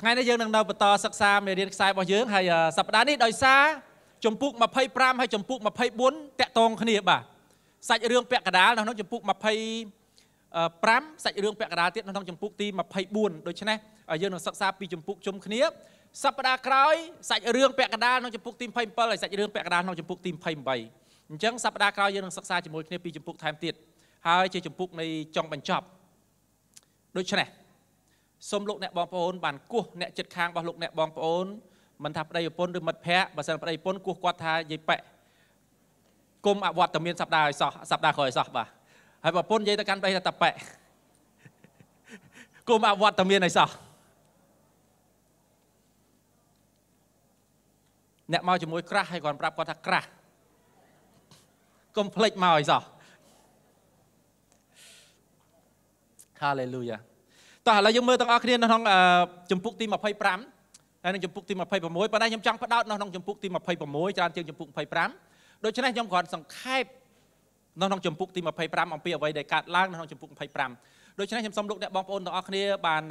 ថ្ងៃនេះយើងនឹងនៅបន្តសិក្សាមេរៀនខ្សែរបស់យើងហើយសប្តាហ៍នេះដោយសារជំពូក25ហើយជំពូក24តាក់ទងគ្នាបាទសាច់រឿងពាក់កណ្ដាល នៅក្នុងជំពូក25សាច់រឿងពាក់កណ្ដាលទៀតនៅក្នុងជំពូកទី24ដូច្នេះយើងនឹងសិក្សាពីជំពូកជុំគ្នាសប្តាហ៍ក្រោយសាច់រឿងពាក់កណ្ដាលក្នុងជំពូកទី27ហើយសាច់រឿងពាក់កណ្ដាលក្នុងជំពូកទី28អញ្ចឹងសប្តាហ៍ក្រោយយើងនឹងសិក្សាជាមួយគ្នាពីជំពូកថែមទៀតហើយជាជំពូកនៃចុងបញ្ចប់ដូច្នេះសូមលោកអ្នកបងប្អូនបានគោះអ្នកចិត្តខាងរបស់លោកអ្នកបងប្អូនមិនថាប្តីប្រពន្ធឬមិត្តភ័ក្តិបើសិនប្តីប្រពន្ធគោះគាត់ថាយាយប៉ែកគុំអវត្តមានសប្តាហ៍ឲ្យសោះសប្តាហ៍ក្រោយសោះបាទហើយប្រពន្ធនិយាយទៅកាន់ប្តីថាតាប៉ែកគុំអវត្តមានឲ្យសោះអ្នកមកជាមួយក្រាស់ហើយគាត់ប្រាប់គាត់ថាក្រាស់កុំភ្លេចមកឲ្យសោះ Hallelujah ទោះឥឡូវយើងមើលទាំងអស់គ្នានៅក្នុងចម្ពោះទី25ហើយនឹងចម្ពោះទី26ប៉ុន្តែខ្ញុំចង់ផ្ដោតនៅក្នុងចម្ពោះទី26ច្រើនជាងចម្ពោះ25ដូច្នេះខ្ញុំគ្រាន់សង្ខេបនៅក្នុងចម្ពោះទី25អំពីអ្វីដែលកើតឡើងនៅក្នុងចម្ពោះ25ដូច្នេះខ្ញុំសូមលោកអ្នកបងប្អូនទាំងអស់គ្នា បាន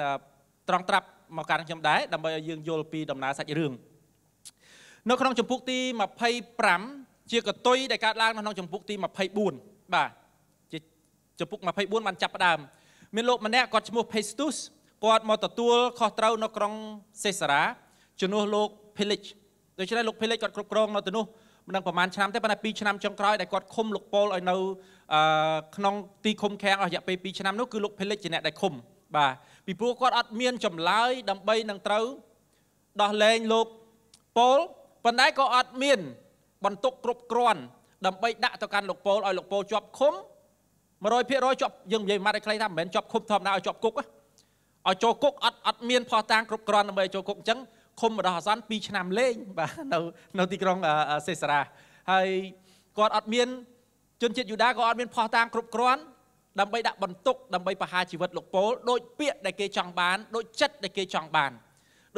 ត្រង់ត្រាប់មកកាន់ខ្ញុំដែរដើម្បីឲ្យយើងយល់ពីដំណើរសាច់រឿងនៅក្នុងចម្ពោះទី25ជាកតុយដែលកើតឡើងនៅក្នុងចម្ពោះទី24បាទជាចម្ពោះ24បានចាប់ផ្ដើមមានលោកម្នាក់គាត់ឈ្មោះ Festus គាត់មកទទួលខុសត្រូវនៅក្រុង សេសារ៉ាជំនួសលោក Felix ដូច្នេះលោក Felix គាត់គ្រប់គ្រងនៅទីនោះមិនដឹងប្រហែលឆ្នាំទេប៉ុន្តែ2ឆ្នាំចុងក្រោយដែលគាត់ឃុំលោកប៉ូលឲ្យនៅក្នុងទីឃុំឃាំងអស់រយៈពេល2ឆ្នាំនោះគឺលោក Felix ជាអ្នកដែលឃុំបាទពីព្រោះគាត់អត់មានចម្លើយដើម្បីនឹងត្រូវដោះលែងលោកប៉ូលប៉ុន្តែក៏អត់មាន បន្ទុកគ្រប់គ្រាន់ដើម្បីដាក់ទៅកាន់លោកប៉ូលឲ្យលោកប៉ូលជាប់ឃុំ100%ជាប់យើងនិយាយម៉ាត់ឲ្យខ្លីថាមិនមែនជាប់ឃុំធម្មតាឲ្យជាប់គុកឲ្យចូលគុកអត់អត់មានផោះតាងគ្រប់គ្រាន់ដើម្បីចូលគុកអញ្ចឹងឃុំបដោះអាសន្ន2ឆ្នាំលេងបាទនៅនៅទីក្រុងសេសារាហើយគាត់អត់មានជនជាតិយូដាក៏អត់មានផោះតាងគ្រប់គ្រាន់ដើម្បីដាក់បន្ទុក ដើម្បីបរហាជីវិតលោកប៉ូលដោយពាក្យដែលគេចង់បានដោយចិត្តដែលគេចង់បាន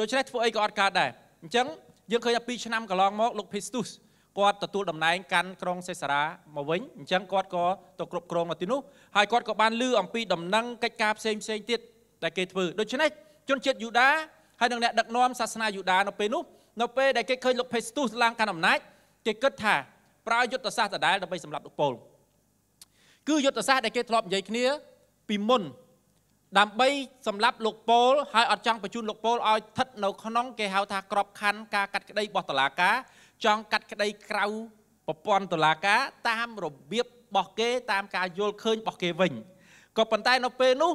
ដូច្នេះធ្វើអីក៏អត់កើតដែរអញ្ចឹងយើងឃើញថា2ឆ្នាំកន្លងមកលោកភេស្ទុសគាត់ទទួលតំណែងកាន់ក្រុងសេសារាមកវិញអញ្ចឹងគាត់ក៏ទៅគ្រប់គ្រងនៅទីនោះហើយគាត់ក៏បានលឺអំពីដំណឹងកិច្ចការផ្សេងផ្សេងទៀតដែលគេធ្វើដូច្នេះជនជាតិយូដាហើយនិងអ្នកដឹកនាំសាសនាយូដានៅពេលនោះនៅពេលដែលគេឃើញលោកភេស្ទុសឡើងកាន់អំណាចគេគិតថាប្រើយុទ្ធសាស្ត្រដដែលដើម្បីសម្លាប់លោកប៉ូលគឺយុទ្ធសាស្ត្រដែលគេធ្លាប់និយាយគ្នាពីមុនដើម្បីសម្លាប់លោកប៉ូលហើយអត់ចង់បញ្ជូនលោកប៉ូលឲ្យស្ថិតនៅក្នុងគេហៅថាក្របខ័ណ្ឌការកាត់ក្តីរបស់តុលាការចង់កាត់ក្តីក្រៅប្រព័ន្ធតុលាការ តាមរបៀបរបស់គេ តាមការយល់ឃើញរបស់គេវិញក៏ប៉ុន្តែនៅពេលនោះ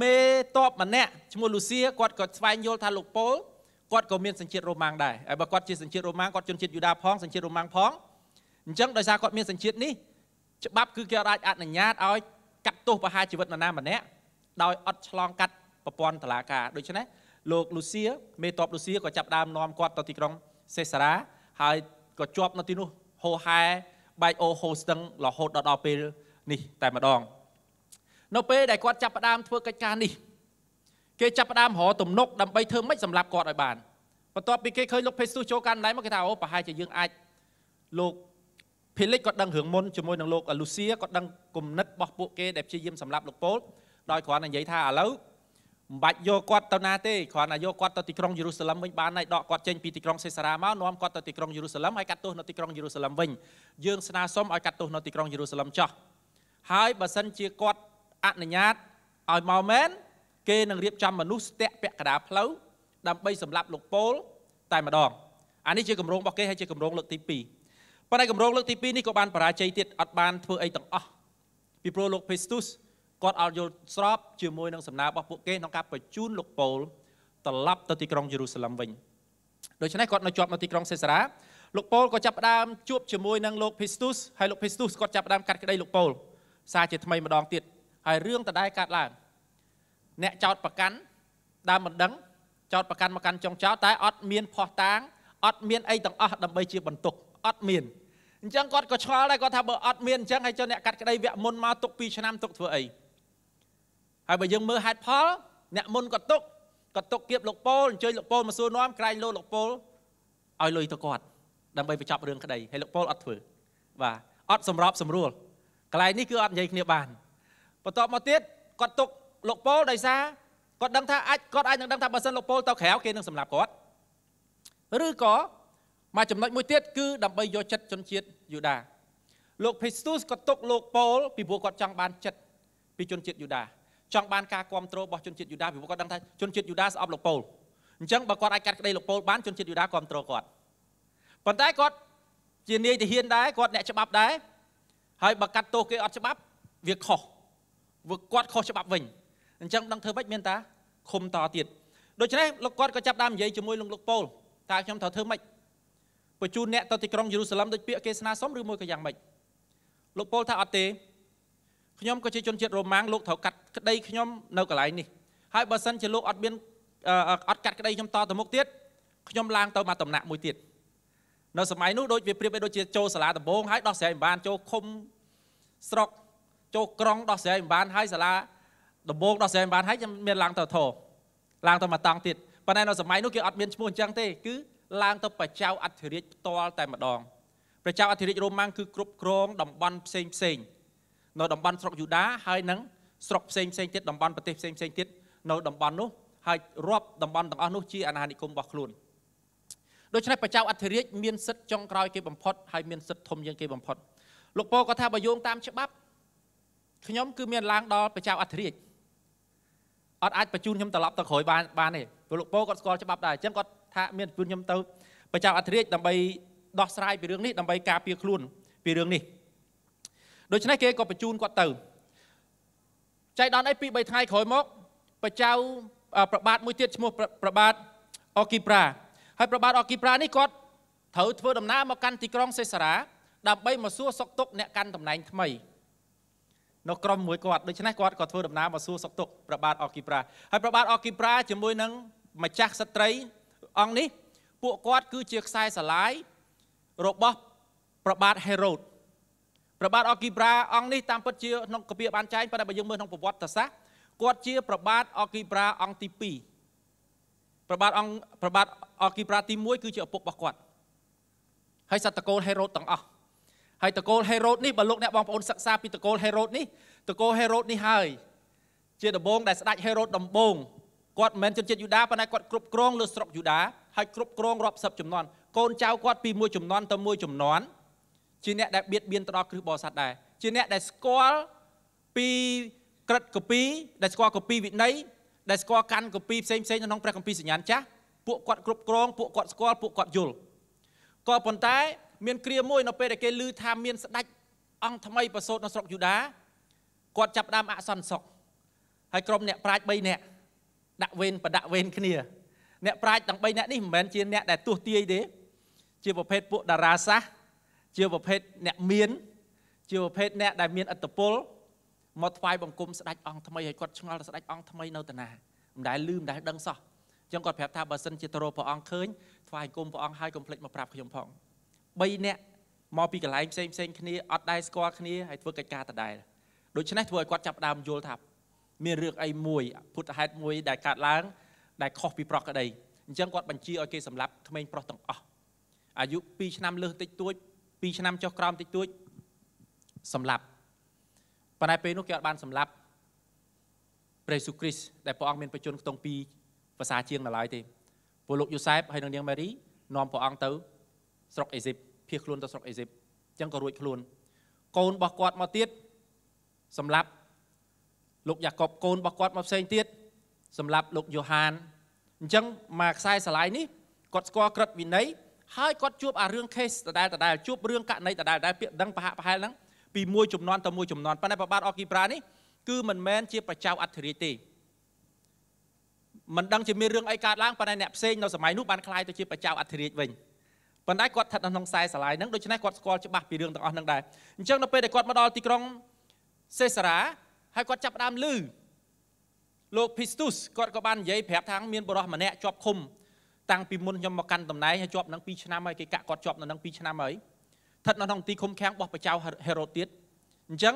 មេតបម្នាក់ឈ្មោះលូសៀគាត់ក៏ស្វែងយល់ថាលោកប៉ូលគាត់ក៏មានសញ្ជាតិរ៉ូម៉ាំងដែរហើយបើគាត់ជាសញ្ជាតិរ៉ូម៉ាំងគាត់ជនជាតិយូដាផងសញ្ជាតិរ៉ូម៉ាំងផងអញ្ចឹងដោយសារគាត់មានសញ្ជាតិនេះច្បាប់គឺគេអាច អនុញ្ញាតឲ្យកាត់ទោសប្រហារជីវិតនរណាម្នាក់ដោយអត់ឆ្លងកាត់ប្រព័ន្ធតុលាការដូច្នេះលោកលូសៀមេតបលូសៀក៏ចាប់ដើមនាំគាត់ទៅទីក្រុងសេសារ៉ាហើយក៏ជាប់នៅទីនោះហោហែបែកអូហូស្ទឹងរហូតដល់ពេលនេះតែម្ដងនៅពេលដែលគាត់ចាប់ផ្ដើមធ្វើកិច្ចការនេះ គេ ចាប់ផ្ដើមរកទំនុកដើម្បីធ្វើម៉េចសម្រាប់គាត់ឲ្យបានបន្ទាប់ពីគេឃើញលោកភេស៊ូសចូលកាន់ម្ល៉េះមកគេថាអូប្រហែលជាយើងអាចលោកភីលិចក៏ដឹងរឿងមុនជាមួយនឹងលោកលូសៀក៏ដឹងគំនិតរបស់ពួកគេដែលព្យាយាមសម្រាប់លោកប៉ូលដោយគ្រាន់តែនិយាយថាឥឡូវមិនបាច់យកគាត់ទៅណាទេគ្រាន់តែយកគាត់ទៅទីក្រុងយេរូសាឡឹមវិញបានហើយដកគាត់ចេញពីទីក្រុងសេសារ៉ាមកនាំគាត់ទៅទីក្រុងយេរូសាឡឹមហើយកាត់ទោសនៅទីក្រុងយេរូសាឡឹមវិញយើងស្នើសុំឲ្យកាត់ទោសនៅទីក្រុងយេរូសាឡឹមចោះហើយបើសិនជាគាត់អនុញ្ញាតឲ្យមកមែនគេនឹងរៀបចំមនុស្សស្ទាក់ពាក់កណ្ដាលផ្លូវដើម្បីសម្លាប់លោកប៉ូលតែម្ដងអានេះជាគម្រោងរបស់គេហើយជាគម្រោងលើកទី2ប៉ុន្តែគម្រោងលើកទី2នេះក៏បានបរាជ័យទៀតអត់បានធ្វើអីទាំងអស់ពីព្រោះលោក Festus គាត់អត់យល់ស្របជាមួយនឹងសំណើរបស់ពួកគេក្នុងការបញ្ជូនលោកប៉ូលត្រឡប់ទៅទីក្រុងយេរូសាឡិមវិញដូច្នេះគាត់នៅជាប់នៅទីក្រុងសេសារ៉ាលោកប៉ូលក៏ចាប់ផ្ដើមជួបជាមួយនឹងលោកភីស្ទុសហើយលោកភីស្ទុសគាត់ចាប់ផ្ដើមកាត់ក្តីលោកប៉ូលសារជាថ្មីម្ដងទៀតហើយរឿងដដែលកើតឡើងអ្នកចោតប្រកាន់ដើមមិនដឹងចោតប្រកាន់មកកាន់ចុងចោតតែអត់មានភ័ស្តុតាងអត់មានអីទាំងអស់ដើម្បីជាបន្ទុកអត់មានអញ្ចឹងគាត់ក៏ឆ្ងល់ដែរគាត់ថាបើអត់មានអញ្ចឹងហើយចុះអ្នកកាត់ក្តីវគ្គមុនមកទុក2ឆ្នាំទុកធ្វើអីហើយបើយើងមើលហេតុផលអ្នកមុនក៏ទុកក៏ទុកគៀបលោកប៉ូលអញ្ជើញលោកប៉ូលមកសួរនាំក្រែងលោកលោកប៉ូលឲ្យលុយទៅគាត់ដើម្បីបញ្ចប់រឿងក្តីហើយលោកប៉ូលអត់ធ្វើបាទអត់សម្របសម្រួលកន្លែងនេះគឺអត់និយាយគ្នាបានបន្ទាប់មកទៀតគាត់ទុកលោកប៉ូលដោយសារគាត់ដឹងថាអាចគាត់អាចនឹងដឹងថាបើសិនលោកប៉ូលទៅក្រៅគេនឹងសម្លាប់គាត់ឬក៏មកចំណុចមួយទៀតគឺដើម្បីយកចិត្តជនជាតិយូដាលោកភេស្ទូសក៏ទុកលោកប៉ូលពីព្រោះគាត់ចង់បាន ចិត្តពីជនជាតិយូដាចង់បានការគ្រប់គ្រងរបស់ជនជាតិយូដាពីព្រោះគាត់ដឹងថាជនជាតិយូដាស្អប់លោកប៉ូលអញ្ចឹងបើគាត់អាចកាត់ក្តីលោកប៉ូលបានជនជាតិយូដាគ្រប់គ្រងគាត់ប៉ុន្តែគាត់ជានាយទាហានដែរគាត់អ្នកច្បាប់ដែរហើយបើកាត់ទោសគេអត់ច្បាប់វាខុសវាគាត់ខុសច្បាប់វិញអញ្ចឹងដឹងធ្វើម៉េចមានតាឃុំតទៀតដូច្នេះលោកគាត់ក៏ចាប់ដើមនិយាយជាមួយលោកលោកប៉ូលតើខ្ញុំត្រូវធ្វើម៉េចបញ្ជូនអ្នកទៅទីក្រុងយេរូសាឡិមដូចពាក្យគេស្នើសុំឬមួយក៏យ៉ាងម៉េចលោកប៉ូលថាអត់ទេខ្ញុំក៏ជាជនជាតិរ៉ូម៉ាំងលោកត្រូវកាត់ក្តីខ្ញុំនៅកន្លែងនេះហើយបើសិនជាលោកអត់មានអត់កាត់ក្តីខ្ញុំតទៅមុខទៀតខ្ញុំឡើងទៅមកតំណាក់មួយទៀតនៅសម័យនោះដូចវាប្រៀបដូចជាចូលសាលាដំបងហើយដោះស្រាយមិនបានចូលឃុំស្រុកចូលក្រុងដោះស្រាយមិនបានហើយសាលាដំបងដោះស្រាយមិនបានហើយខ្ញុំមានឡើងទៅធរឡើងទៅមកតង់ទៀតប៉ុន្តែនៅសម័យនោះគេអត់មានឈ្មោះអញ្ចឹងទេគឺឡើងទៅប្រជៅអធិរាជផ្ទាល់តែម្ដងព្រះចៅអធិរាជរ៉ូម៉ាំងគឺគ្រប់គ្រងតំបន់ផ្សេងផ្សេងនៅតំបន់ស្រុកយូដាហើយនឹងស្រុកផ្សេងផ្សេងទៀតតំបន់ប្រទេសផ្សេងផ្សេងទៀតនៅតំបន់នោះហើយរាប់តំបន់ទាំងអស់នោះជាអាណានិគមរបស់ខ្លួនដូច្នេះព្រះចៅអធិរាជមានសិទ្ធិចុងក្រោយគេបំផុតហើយមានសិទ្ធិធំជាងគេបំផុតលោកពូក៏ថាបើយោងតាមច្បាប់ខ្ញុំគឺមានឡើងដល់ព្រះចៅអធិរាជអត់អាចបញ្ជូនខ្ញុំត្រឡប់ទៅក្រោយបានបានទេព្រោះលោកពូគាត់ស្គាល់ច្បាប់ដែរអញ្ចឹងគាត់ថាមានបញ្ជូនខ្ញុំទៅព្រះចៅអធិរាជដើម្បីដោះស្រាយពីរឿងនេះដើម្បីការពារខ្លួនពីរឿងនេះដូច្នេះគេក៏បញ្ជូនគាត់ទៅចៃដន្យអីពី3ថ្ងៃក្រោយមកប្រចៅប្របាទមួយទៀតឈ្មោះប្របាទអូគីប្រាហើយប្របាទអូគីប្រានេះគាត់ត្រូវធ្វើដំណើរមកកាន់ទីក្រុងសេសារ៉ាដើម្បីមកសួរសុខទុក្ខអ្នកកាន់តំណែង ថ្មីនៅក្រុមមួយគាត់ដូច្នេះគាត់ក៏ធ្វើដំណើរមកសួរសុខទុក្ខប្របាទអូគីប្រាហើយប្របាទអូគីប្រាជាមួយនឹងម្ចាស់ស្ត្រីអង្គនេះ ពួកគាត់គឺជាខ្សែស្រឡាយរបស់ប្របាទហេរ៉ូតព្រះបាទអង្គីប្រាអង្គនេះតាមពិតជាក្នុងកាពីបានចែងប៉ុន្តែបើយើងមើលក្នុងប្រវត្តិសាស្ត្រគាត់ជាព្រះបាទអង្គីប្រាអង្គទី2ព្រះបាទអង្គព្រះបាទអង្គីប្រាទី1គឺជាឪពុករបស់គាត់ហើយសត្វតកូលហេរ៉ូតទាំងអស់ហើយតកូលហេរ៉ូតនេះបើលោកអ្នកបងប្អូនសិក្សាពីតកូលហេរ៉ូតនេះតកូលហេរ៉ូតនេះហើយជាដំបងដែលស្ដេចហេរ៉ូតដំបងគាត់មិនមែនជនជាតិយូដាប៉ុន្តែគាត់គ្រប់គ្រងលើស្រុកយូដាហើយគ្រប់គ្រងរាប់សិបចំនួនកូនចៅគាត់ពីមួយចំនួនទៅមួយចំនួនជាអ្នកដែលបៀតបៀនទៅដល់គ្រឹះបរិស័ទដែរជាអ្នកដែលស្គាល់ពីក្រិតកពី ដែលស្គាល់កពីវិន័យដែលស្គាល់កាន់កពីផ្សេងផ្សេងក្នុងព្រះគម្ពីរសញ្ញាណចាស់ពួកគាត់គ្រប់គ្រងពួកគាត់ស្គាល់ពួកគាត់យល់ក៏ប៉ុន្តែមានគ្រាមួយ នៅពេលដែលគេឮថាមានស្ដេចអង្គថ្មីប្រសូតនៅស្រុកយូដាគាត់ចាប់ដើមអសន្នសុខហើយក្រុមអ្នកប្រាជ្ញ3នាក់ដាក់វេនប្រដាក់វេនគ្នាអ្នកប្រាជ្ញទាំង3នាក់នេះមិនមែនជាអ្នកដែលទស្សទាយទេជាប្រភេទពួកតារាសាស្ត្រជាប្រភេទអ្នកមានជាប្រភេទអ្នកដែលមានអត្តពលមកថ្វាយបង្គំស្ដេចអង្គថ្មីឲ្យគាត់ឆ្ងល់ស្ដេចអង្គថ្មីនៅតាណាមិនដែលលឺមិនដែលដឹងសោះអញ្ចឹងគាត់ប្រាប់ថាបើសិនជាទៅរកព្រះអង្គឃើញថ្វាយបង្គំព្រះអង្គហើយកុំភ្លេចមកប្រាប់ខ្ញុំផង3នាក់មកពីកន្លែងផ្សេងផ្សេងគ្នាអត់ដែរស្គាល់គ្នាហើយធ្វើកិច្ចការដដែលដូច្នេះធ្វើឲ្យគាត់ចាប់ដើមយល់ថា មានរឿងអីមួយពុទ្ធហេតុមួយ ដែលកើតឡើង ដែលខុសពីប្រក្រតីអញ្ចឹងគាត់បញ្ជាឲ្យគេសម្លាប់ក្មេងប្រុសទាំងអស់អាយុ2ឆ្នាំលើសតិចតួច2ឆ្នាំចុះក្រោមតិចតួចសម្លាប់ប៉ុន្តែពេលនោះគេអត់បានសម្លាប់ព្រះយេស៊ូវគ្រីស្ទដែលព្រះអង្គមានបជនខ្ទង់ពីភាសាជាងដល់ឡើយទេពួកលោកយូសែបហើយនិងនាងម៉ារីនាំព្រះអង្គទៅ ស្រុកអេស៊ីបភៀសខ្លួនទៅស្រុកអេស៊ីបអញ្ចឹងក៏រួចខ្លួន កូនរបស់គាត់មកទៀតសម្លាប់លោកយ៉ាកបកូនរបស់គាត់មកផ្សេងទៀតសម្រាប់លោកយ៉ូហានអញ្ចឹងមកខ្សែស្រឡាយនេះគាត់ស្គាល់ក្រឹតវិន័យហើយគាត់ជួបអារឿង case ដដែលដដែលជួបរឿងករណីដដែលដែលពាក្យដឹងប្រហាក់ប្រហែលហ្នឹងពីមួយចំនួនទៅមួយចំនួនប៉ុន្តែប្របាទអគីប្រានេះគឺមិនមែនជាប្រចៅអធិរាជទេមិនដឹងជាមានរឿងអីកើតឡើងប៉ុន្តែអ្នកផ្សេងនៅសម័យនោះបានខ្លាយទៅជាប្រចៅអធិរាជវិញប៉ុន្តែគាត់ស្ថិតនៅក្នុងខ្សែស្រឡាយហ្នឹងដូច្នេះគាត់ស្គាល់ច្បាស់ពីរឿងទាំងអស់ហ្នឹងដែរអញ្ចឹងនៅពេលដែលគាត់មកដល់ទីក្រុងសេសារ៉ាហើយគាត់ចាប់ផ្ដើមលឺលោកភីស្ទុសគាត់ក៏បាននិយាយប្រាប់ថាមានបរិសម្នាក់ជាប់ឃុំតាំងពីមុនខ្ញុំមកកាន់តំណែងហើយជាប់នឹង2ឆ្នាំហើយគេកាក់គាត់ជាប់នៅនឹង2ឆ្នាំហើយស្ថិតនៅក្នុងទីឃុំឃាំងរបស់ប្រចៅហេរ៉ូទៀតអញ្ចឹង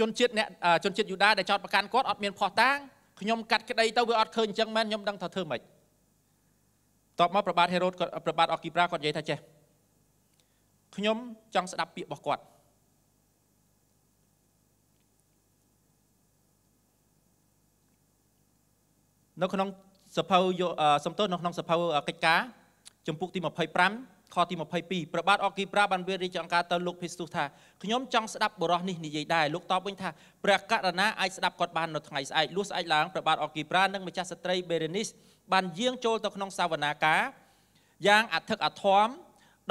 ជនជាតិអ្នកជនជាតិយូដាដែលចោតប្រកាន់គាត់អត់មានផោះតាងខ្ញុំកាត់ក្តីទៅវាអត់ឃើញអញ្ចឹងមែនខ្ញុំដឹងថាធ្វើម៉េចតបមកប្របាទហេរ៉ូតគាត់ប្របាទអគីប្រាគាត់និយាយថាចេះខ្ញុំចង់ស្ដាប់ពាក្យរបស់គាត់នៅក្នុងសភៅសំទោសនៅក្នុងសភៅកិច្ចការចំពុកទី25ខទី22ព្រះបាទអគិប្រាបានវារាជអង្ការទៅលោកភិស្ទុថាខ្ញុំចង់ស្ដាប់បរោះនេះនិយាយដែរលោកតបវិញថាព្រះករណាអាចស្ដាប់គាត់បាននៅថ្ងៃស្អែកលុះស្អែកឡើងព្រះបាទអគិប្រានិងម្ចាស់ស្ត្រីបេរេនីសបានយាងចូលទៅក្នុងសាវនាការយ៉ាងអធិកអធម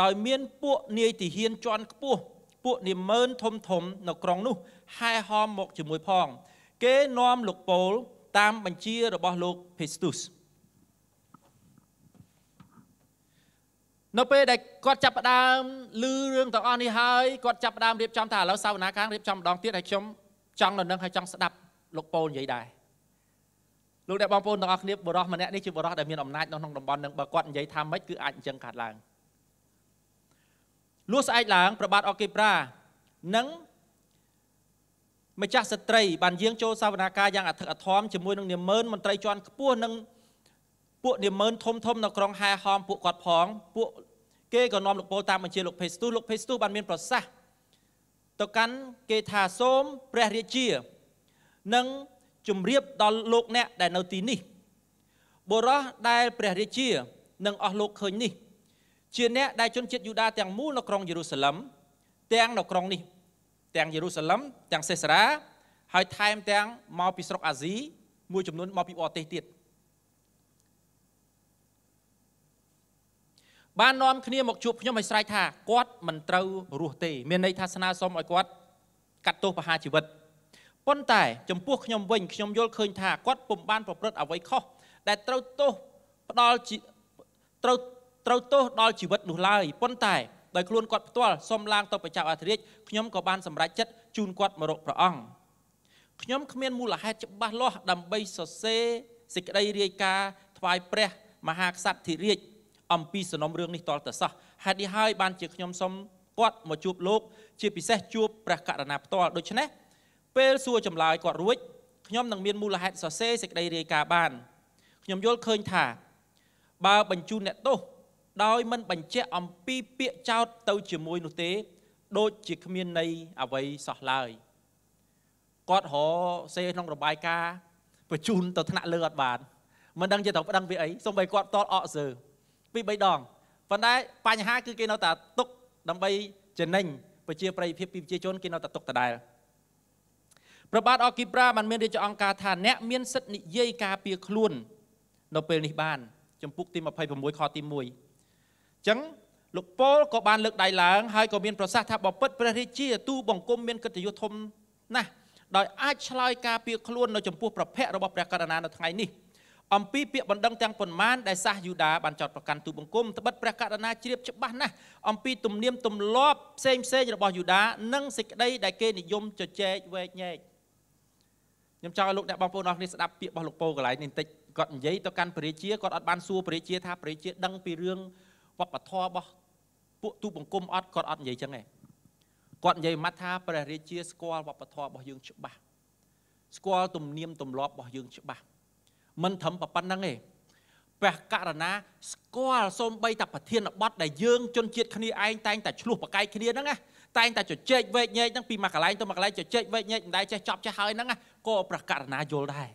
ដោយមានពួកនាយទាហានជាន់ខ្ពស់ពួកនាម៉ឺនធំធំ នៅក្រុងនោះហែហោមមកជាមួយផងគេនាំលោកពូលតាមបញ្ជារបស់លោក Festus នៅពេលដែលគាត់ចាប់ផ្ដើមឮរឿងទាំងអស់នេះហើយគាត់ចាប់ផ្ដើមរៀបចំថាឥឡូវសាវនាខាងរៀបចំម្ដងទៀតហើយខ្ញុំចង់នៅនឹងហើយចង់ស្ដាប់លោកប៉ូលនិយាយដែរលោកអ្នកបងប្អូនទាំងអស់គ្នាបរោះម្នាក់នេះជាបរោះដែលមានអំណាចនៅក្នុងតំបន់នឹងបើគាត់និយាយថាម៉េចគឺអាចអញ្ចឹងកើតឡើងលួសស្អែកឡើងប្របាទអូកេប្រានិងម្ចាស់ស្ត្រីបានយាងចូលសាវនាការយ៉ាងអធិកអធមជាមួយនឹងនាមឺនមន្ត្រីជាន់ខ្ពស់និងពួកនាមឺនធំធំ នៅក្រុងហែហោមពួកគាត់ផង ពួកគេក៏នាំលោកពលតាមបញ្ជាលោកភេស្ទុសលោកភេស្ទុសបានមានប្រសាសន៍ទៅកាន់គេថាសូមព្រះរាជានឹងជម្រាបដល់លោកអ្នកដែលនៅទីនេះបុរសដែលព្រះរាជានឹងអស់លោកឃើញនេះ ជាអ្នកដែលជនជាតិយូដាទាំងមូលនៅក្រុងយេរូសាឡឹមទាំងនៅក្រុងនេះទាំងយេរូសាឡឹមទាំងសេសារ៉ាហើយថែម ទាំងមកពីស្រុកអាស៊ី មួយចំនួនមកពីបរទេសទៀតបាននាំគ្នាមកជួបខ្ញុំឲ្យស្រែកថាគាត់មិនត្រូវរស់ទេមានន័យថាស្នើសុំឲ្យគាត់កាត់ទោសប្រហារជីវិតប៉ុន្តែ ចំពោះខ្ញុំវិញខ្ញុំយល់ឃើញថាគាត់ពុំបាន ប្រព្រឹត្តអ្វីខុសដែល ត្រូវទោសផ្ដាល់ត្រូវត្រូវទោសដល់ជីវិត នោះឡើយប៉ុន្តែដោយខ្លួនគាត់ផ្ទាល់សុំឡើងទៅប្រចាំអធិរាជខ្ញុំក៏បានសម្រេចចិត្តជូនគាត់មរតកព្រះអង្គខ្ញុំគ្មានមូលហេតុច្បាស់លាស់ដើម្បីសរសេរសេចក្តីរាយការណ៍ថ្វាយព្រះមហាក្សត្រធិរាជអំពីសំណុំរឿងនេះតលតសោះហេតុនេះហើយបានជាខ្ញុំសុំគាត់មកជួបលោកជាពិសេសជួបព្រះករណាផ្ទាល់ដូច្នេះពេលសួរចម្លើយគាត់រួចខ្ញុំនឹងមានមូលហេតុសរសេរសេចក្តីរាយការណ៍បានខ្ញុំយល់ឃើញថា បើបញ្ជូនអ្នកទោសដោយមិនបញ្ជាក់អំពីពាក្យចោទទៅជាមួយនោះទេ ដូចជាគ្មាននៃអ្វីសោះឡើយគាត់រសេក្នុងរបាយការណ៍បញ្ជូនទៅថ្នាក់លើអត់បានមិនដឹងជាត្រូវប្តឹងវាអីសូម្បីគាត់តល់អកសើពីរបីដងប៉ុន្តែបញ្ហាគឺគេនៅតែទុកដើម្បីចំណេញប្រជាប្រិយភាពពីប្រជាជនគេនៅតែទុកដដែលព្រះបាទអគិប្រាបានមានរាជអង្គការថា អ្នកមានសិទ្ធិនិយាយការពារខ្លួន នៅពេលនេះបានចំពុកទី26ខទី1អញ្ចឹងលោកពលក៏បានលើកដៃឡើងហើយក៏មានប្រសាសន៍ថាបបិទ្ធព្រះរាជាទូបង្គំមានកិត្តិយសធំណាស់ដោយអាចឆ្លើយការពៀខ្លួននៅចំពោះប្រភ័ក្ររបស់ព្រះករណានៅថ្ងៃនេះអំពីពាក្យបណ្ដឹងទាំងប៉ុន្មានដែលសាសយូដាបានចោទប្រកាន់ទូបង្គំត្បិតព្រះករណាជ្រាបច្បាស់ណាស់អំពី ទំនៀមទម្លាប់ផ្សេងផ្សេងរបស់យូដា និងសេចក្តីដែលគេនិយមជជែកវែកញែកខ្ញុំចង់ឲ្យលោកអ្នកបងប្អូនអស់គ្នាស្ដាប់ពាក្យរបស់លោកពូកន្លែងនេះបន្តិចគាត់និយាយទៅកាន់ព្រះរាជាគាត់អត់បានសួរព្រះរាជាថាព្រះរាជាដឹងពីរឿងវប្បធម៌របស់ពួកទូបង្គំអត់គាត់អត់និយាយចឹងទេគាត់និយាយមកថាព្រះរាជាស្គាល់វប្បធម៌របស់យើងច្បាស់ស្គាល់ទំនៀមទម្លាប់របស់យើងច្បាស់មិនត្រឹមប៉ុណ្្នឹងទេព្រះករណាស្គាល់សូម្បីតែប្រធានបទដែលយើងជន់ជាតិគ្នាឯងតែងតែឆ្លោះប្រកែកគ្នាហ្នឹងណាតែងតែជជែកវែកញែកហ្នឹងពីមួយកន្លែងទៅមួយកន្លែងជជែកវែកញែកមិនដែលចេះចប់ចេះហើយហ្នឹងណាក៏ព្រះករណាយល់ដែរ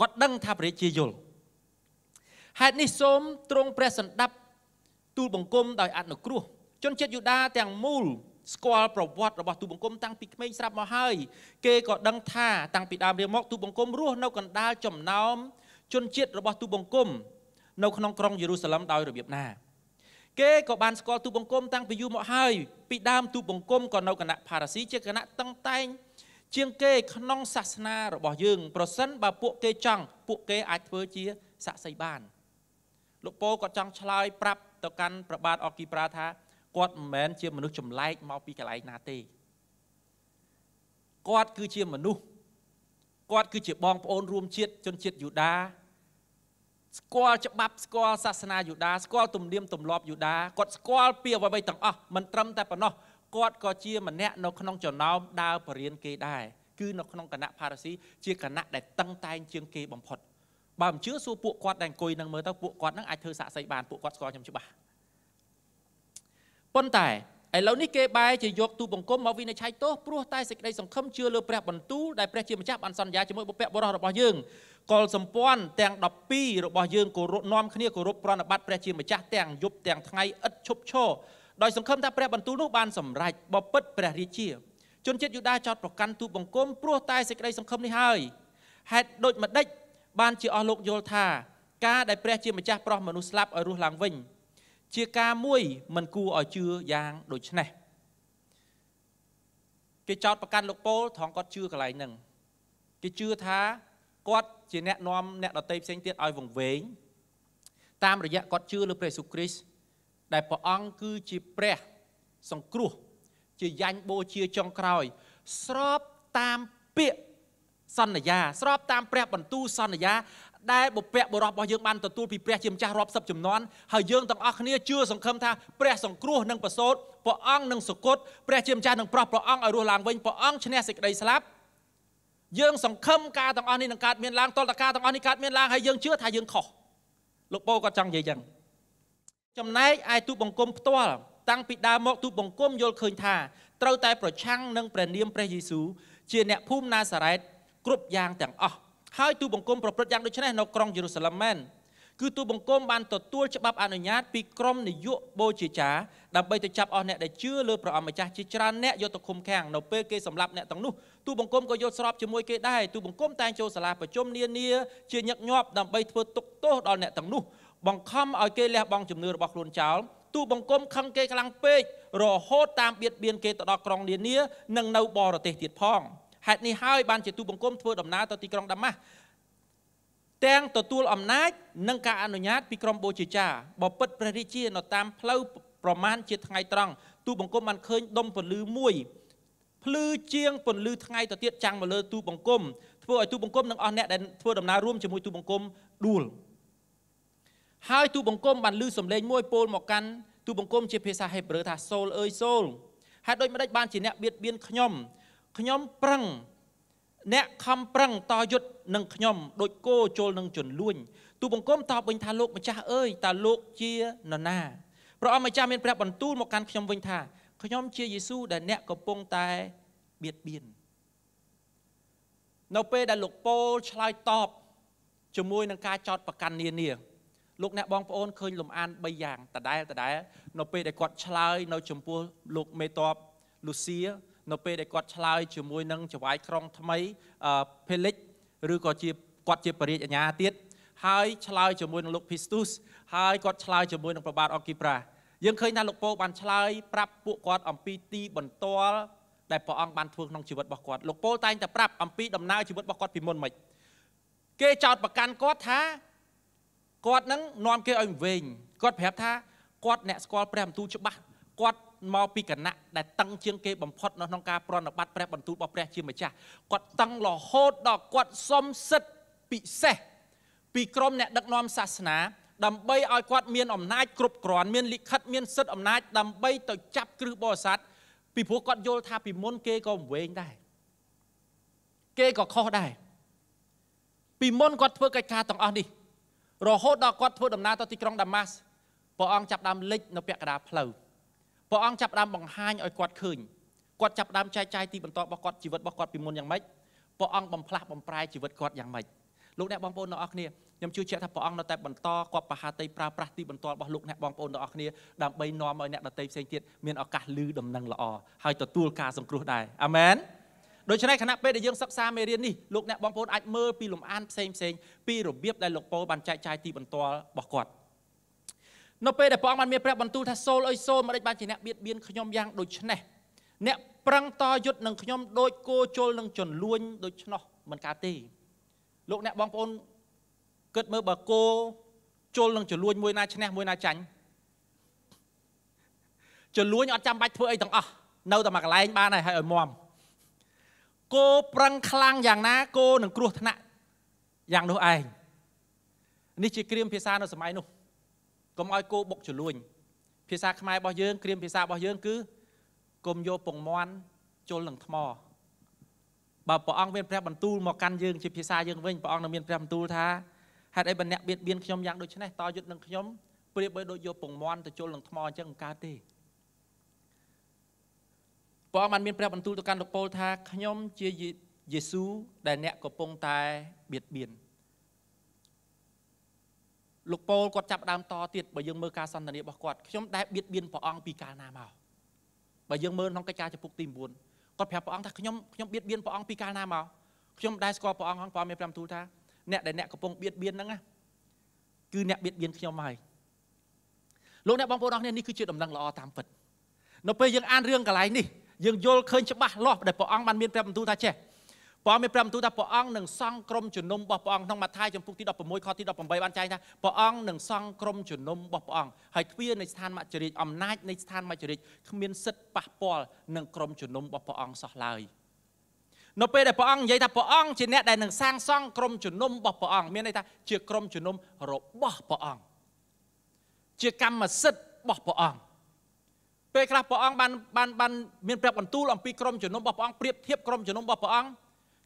គាត់ដឹងថាព្រះជាយល់ហេតុនេះសូមទ្រង់ព្រះសន្តាប់ទូលបង្គំដោយអនុគ្រោះជនជាតិយូដាទាំងមូលស្គាល់ប្រវត្តិរបស់ទូបង្គំតាំងពីក្មេងស្រាប់មកហើយគេក៏ដឹងថាតាំងពីដើមរៀងមកទូបង្គំរស់នៅកណ្ដាលចំណោមជនជាតិរបស់ទូបង្គំ នៅក្នុងក្រុងយេរូសាឡឹមដោយរបៀបណាគេក៏បានស្គាល់ទូបង្គំតាំងពីយូរមកហើយពីដើមទូបង្គំក៏នៅគណៈផារ៉ាស៊ីជាគណៈតឹងតែងជាងគេ ក្នុងសាសនារបស់យើង ប្រសិនបើពួកគេចង់ពួកគេអាចធ្វើជាសាក្សីបានលោកពូក៏ចង់ឆ្លើយប្រាប់ទៅកាន់ប្របាទអគីប្រាថាគាត់មិនមែនជាមនុស្សចម្លែកមកពីកន្លែងណាទេគាត់គឺជាមនុស្សគាត់គឺជាបងប្អូនរួមជាតិជនជាតិយូដាស្គាល់ច្បាប់ស្គាល់សាសនាយូដាស្គាល់ទំនៀមទម្លាប់យូដាគាត់ស្គាល់ពីអ្វីៗទាំងអស់មិនត្រឹមតែប៉ុណ្ណោះគាត់ក៏ជាម្នាក់នៅក្នុងចំណោមដើរបរិញ្ញាគេដែរគឺនៅក្នុងគណៈផារ៉ាស៊ីជាគណៈដែលតឹងតែងជាងគេបំផុត។បើមិនជឿសួរពួកគាត់ដែលអង្គុយនឹងមើលទៅពួកគាត់នឹងអាចធ្វើសាកសីបានពួកគាត់ស្គាល់ខ្ញុំច្បាស់ប៉ុន្តែឥឡូវនេះគេបែរជាយកទូបង្គំមកវិនិច្ឆ័យទោសព្រោះតែសេចក្តីសង្ឃឹមជឿលើព្រះបន្ទូលដែលព្រះជាម្ចាស់បានសន្យាជាមួយបុព្វបុរសរបស់យើងកុលសម្ព័ន្ធទាំង12របស់យើងគោរពនាំគ្នាគោរពប្រណិប័តព្រះជាម្ចាស់ទាំងយប់ទាំងថ្ងៃឥតឈប់ឈរដោយសង្ឃឹមថាព្រះបន្ទូលនោះបានសម្រេចបពិតព្រះរាជាជនជាតិយូដាចោតប្រកាន់ទូបង្គំព្រោះតែសេចក្តីសង្ឃឹមនេះហើយហេតុដូចម្តេចបានជាអស់លោកយល់ថាការដែលព្រះជាម្ចាស់ប្រោះមនុស្សស្លាប់ឲ្យរស់ឡើងវិញជាការមួយ មិនគួរឲ្យជឿយ៉ាងដូចនេះគេចោតប្រកាន់លោកប៉ូលថងគាត់ជឿកន្លែងហ្នឹងគេជឿថាគាត់ ជាអ្នកនាំអ្នកដតីផ្សេងទៀតឲ្យវង្វេងតាមរយៈគាត់ជឿលើព្រះយេស៊ូវគ្រីស្ទដែលព្រះអង្គគឺជាព្រះសង្គ្រោះ ជាយ៉ាញ់បូជាចុងក្រោយ ស្របតាមពាក្យសន្យាស្របតាមព្រះបន្ទូលសន្យាដែលបុព្វបុរសរបស់យើងបានទទួលពីព្រះជាម្ចាស់រាប់សិបចំនួនហើយយើងទាំងអស់គ្នាជឿសង្ឃឹមថាព្រះសង្គ្រោះនឹងប្រសូតព្រះអង្គនឹងសុគតព្រះជាម្ចាស់នឹងប្រោះព្រះអង្គឲ្យរស់ឡើងវិញព្រះអង្គឈ្នះសេចក្តីស្លាប់យើងសង្ឃឹមការទាំងអស់នេះនឹងកើតមានឡើងតលតការទាំងអស់នេះកើតមានឡើងហើយយើងជឿថាយើងខុសលោកពូក៏ចង់និយាយចឹងចំណែកឯទូបង្គំផ្ទាល់តាំងពីដើមមកទូបង្គំយល់ឃើញថាត្រូវតែប្រឆាំងនឹងព្រះនាមព្រះយេស៊ូវជាអ្នកភូមិណាសារ៉េតគ្រប់យ៉ាងទាំងអស់ហើយទូបង្គំប្រព្រឹត្តយ៉ាងដូចនេះនៅក្រុងយេរូសាឡិមមែនគឺទូបង្គំបានទទួលច្បាប់អនុញ្ញាតពីក្រុមនាយកបូជាចារដើម្បីទៅចាប់អស់អ្នកដែលជឿលើព្រះអម្ចាស់ជាច្រើនអ្នកយកទៅឃុំឃាំងនៅពេលគេសម្លាប់អ្នកទាំងនោះទូបង្គំក៏យល់ស្របជាមួយគេដែរទូបង្គំតែងចូលសាលាប្រជុំនានាជាញឹកញាប់ដើម្បីធ្វើទុកទោសដល់អ្នកទាំងនោះបង្ខំឲ្យគេលះបង់ជំនឿរបស់ខ្លួនចោលទូបង្គំខឹងគេខ្លាំងពេករហូតតាមបៀតបៀនគេទៅដល់ក្រុងនានា និងនៅបរទេសទៀតផង។ហេតុនេះហើយបានជាទូបង្គំធ្វើដំណើរទៅទីក្រុងដាម៉ាស់ទាំងទទួលអំណាចនិងការអនុញ្ញាត ពីក្រុមបូជាចាបបិទ្ធព្រះរាជានៅតាមផ្លូវប្រមាណជាថ្ងៃត្រង់ទូបង្គំបានឃើញដុំពលឺមួយ ភ្លឺជាងពន្លឺថ្ងៃទៅទៀតចាំងមកលើ ទូបង្គំ ធ្វើឲ្យទូបង្គំនិងអស់អ្នកដែលធ្វើដំណើររួមជាមួយទូបង្គំដួលហើយទូបង្គំបានឮសំឡេងមួយពោលមកកាន់ទូបង្គំជាភាសាហេប្រឺថាសូលអើយសូលហេតុដូចម្តេចបានជាអ្នកបៀតបៀនខ្ញុំខ្ញុំប្រឹងអ្នកខំប្រឹងតយុទ្ធនឹងខ្ញុំដូចគោចូលនឹងជន្លួញទូបង្គំតបវិញថាលោក ម្ចាស់អើយតើលោកជានរណាព្រះអង្គម្ចាស់មានព្រះបន្ទូលមកកាន់ខ្ញុំវិញថាខ្ញុំជាយេស៊ូដែលអ្នកកំពុងតែបៀតបៀននៅពេលដែលលោកប៉ូលឆ្លើយតបជាមួយនឹងការចោតប្រកាន់នានាលោកអ្នកបងប្អូនឃើញលំអាន3យ៉ាងដដែលដដែលនៅពេលដែលគាត់ឆ្លើយនៅ ចំពោះលោកមេតបលូស៊ីនៅពេលដែលគាត់ឆ្លើយជាមួយនឹងចវាយក្រុងថ្មី Felix ឬក៏ជាគាត់ជាបរិយាអាញាទៀតហើយឆ្លើយជាមួយនឹងលោក Pistus ហើយគាត់ឆ្លើយជាមួយនឹងប្របាទអគីប្រាយើងឃើញថាលោកពោបានឆ្លើយប្រាប់ពួកគាត់អំពីទីបន្ទាល់ដែលព្រះអង្គបានធ្វើក្នុងជីវិតរបស់គាត់លោកពោតែងតែប្រាប់អំពីដំណើរជីវិតរបស់គាត់ពីមុនមកគេចោទប្រកាន់គាត់ថាគាត់នឹងនាំគេឲ្យវិញគាត់ប្រាប់ថាគាត់អ្នកស្គាល់ព្រះបន្ទូលច្បាស់គាត់មកពីគណៈដែលតឹងជាងគេបំផុតនៅក្នុងការប្រណិប័តព្រះបន្ទូលរបស់ព្រះជាម្ចាស់គាត់តឹងរហូតដល់គាត់សុំសិទ្ធិពិសេសពីក្រមអ្នកដឹកនាំសាសនាដើម្បីឲ្យគាត់មានអំណាចគ្រប់គ្រាន់ មានលិខិតមាន សិទ្ធិអំណាចដើម្បីទៅចាប់គ្រឹះបរិស័ទពីព្រោះគាត់យល់ថាពីមុនគេក៏វែងដែរគេក៏ខុសដែរពីមុនគាត់ធ្វើកិច្ចការទាំងអស់នេះរហូតដល់គាត់ធ្វើដំណើរទៅទីក្រុងដាម៉ាស់ព្រះអង្គចាប់ដើមលិចនៅពាក់កណ្ដាលផ្លូវព្រះអង្គចាប់ផ្ដើមបង្ហាញឲ្យគាត់ឃើញគាត់ចាប់ផ្ដើមចែកចាយទីបន្តរបស់គាត់ជីវិតរបស់គាត់ពីមុនយ៉ាងម៉េចព្រះអង្គបំផ្លាស់បំប្រែជីវិតគាត់យ៉ាងម៉េចលោកអ្នកបងប្អូនទាំងអស់គ្នាខ្ញុំជឿជាក់ថាព្រះអង្គនៅតែបន្តគាត់បហាតីប្រើប្រាស់ទីបន្ទាល់របស់លោកអ្នកបងប្អូនទាំងអស់គ្នាដើម្បីនាំឲ្យអ្នកដទៃផ្សេងទៀតមានឱកាសលឺដំណឹងល្អហើយទទួលការសង្គ្រោះដែរអាមែនដូច្នេះគណៈពេលដែលយើងសិក្សាមេរៀននេះលោកអ្នកបងប្អូនអាចមើលពីលំអានផ្សេងផ្សេងពីរបៀបដែលលោកប៉ូលបានចែកចាយទីបន្ទាល់របស់គាត់នៅពេលដែលព្រះអង្គបានមានព្រះបន្ទូលថាសូលអើយសូលមិនដេចបានជាអ្នកបៀតបៀនខ្ញុំយ៉ាងដូចនេះអ្នកប្រឹងតយុទ្ធនឹងខ្ញុំដូចគោជលនឹងចន្លួញដូច្នោះមិនកើតទេលោកអ្នកបងប្អូនគិតមើលបើគោជលនឹងចន្លួញមួយណាឈ្នះមួយណាចាញ់ចន្លួញអត់ចាំបាច់ធ្វើអីទាំងអស់នៅតែមួយកន្លែងបានហើយឲ្យមមគោប្រឹងខ្លាំងយ៉ាងណាគោនឹងគ្រោះថ្នាក់យ៉ាងនោះឯងនេះជាក្រៀមភាសានៅសម័យនោះកុំឲ្យគោបុកចលួញភាសាខ្មែររបស់យើងក្រៀមភាសារបស់យើង គឺកុំយកពងមន់ជុលនឹងថ្មបើព្រះអង្គមានព្រះបន្ទូលមកកាន់យើងជាភាសាយើងវិញព្រះអង្គនៅមានព្រះបន្ទូលថាហេតុអីបណ្ណបៀតបៀនខ្ញុំយ៉ាងដូចនេះតយុទ្ធនឹងខ្ញុំប្រៀបបីដូចយកពងមន់ទៅជុលនឹងថ្មអញ្ចឹងមិនកើតទេព្រះអង្គបានមានព្រះបន្ទូលទៅកាន់លោកប៉ូលថា ខ្ញុំជាយេស៊ូដែលអ្នកកំពុងតែបៀតបៀនលោកប៉ូលគាត់ចាប់ដើមតទៀតបើយើងមើលការសន្ទនារបស់គាត់ខ្ញុំដែរបៀតបៀនព្រះអង្គពីកាលណាមកបើយើងមើលក្នុងកិច្ចការចំពុកទី9គាត់ប្រាប់ព្រះអង្គថាខ្ញុំខ្ញុំបៀតបៀនព្រះអង្គពីកាលណាមកខ្ញុំដែរស្គាល់ព្រះអង្គផងព្រះមានប្រាំទូលថាអ្នកដែលអ្នកកំពុងបៀតបៀនហ្នឹងណាគឺអ្នកបៀតបៀនខ្ញុំហើយលោកអ្នកបងប្អូនអរគ្នានេះគឺជាដំណឹងល្អតាមពិតនៅពេលយើងអានរឿងកន្លែងនេះយើងយល់ឃើញច្បាស់លាស់ដែលព្រះអង្គបានមានប្រាប់បន្ទូលថាចេះព្រះអង្គមានព្រះបន្ទូលថាព្រះអង្គនឹងសង់ក្រុមជំនុំរបស់ព្រះអង្គក្នុងម៉ាថាយចំពុកទី16ខទី18បានចែងថាព្រះអង្គនឹងសង់ក្រុមជំនុំរបស់ព្រះអង្គហើយទ្វារនៃស្ថានមច្ចរិយអំណាចនៃស្ថានមច្ចរិយគ្មានសិទ្ធិប៉ះពាល់នឹងក្រុមជំនុំរបស់ព្រះអង្គសោះឡើយនៅពេលដែលព្រះអង្គនិយាយថាព្រះអង្គជាអ្នកដែលនឹងសាងសង់ក្រុមជំនុំរបស់ព្រះអង្គមានន័យថាជាក្រុមជំនុំរបស់ព្រះអង្គជាកម្មសិទ្ធិរបស់ព្រះអង្គពេលខ្លះព្រះអង្គបានបានបានមានប្រាប់បន្ទូលអំពីក្រុមជំនុំរបស់ព្រះអង្គប្រៀបធៀបក្រុមជំនុំរបស់ព្រះអង្គ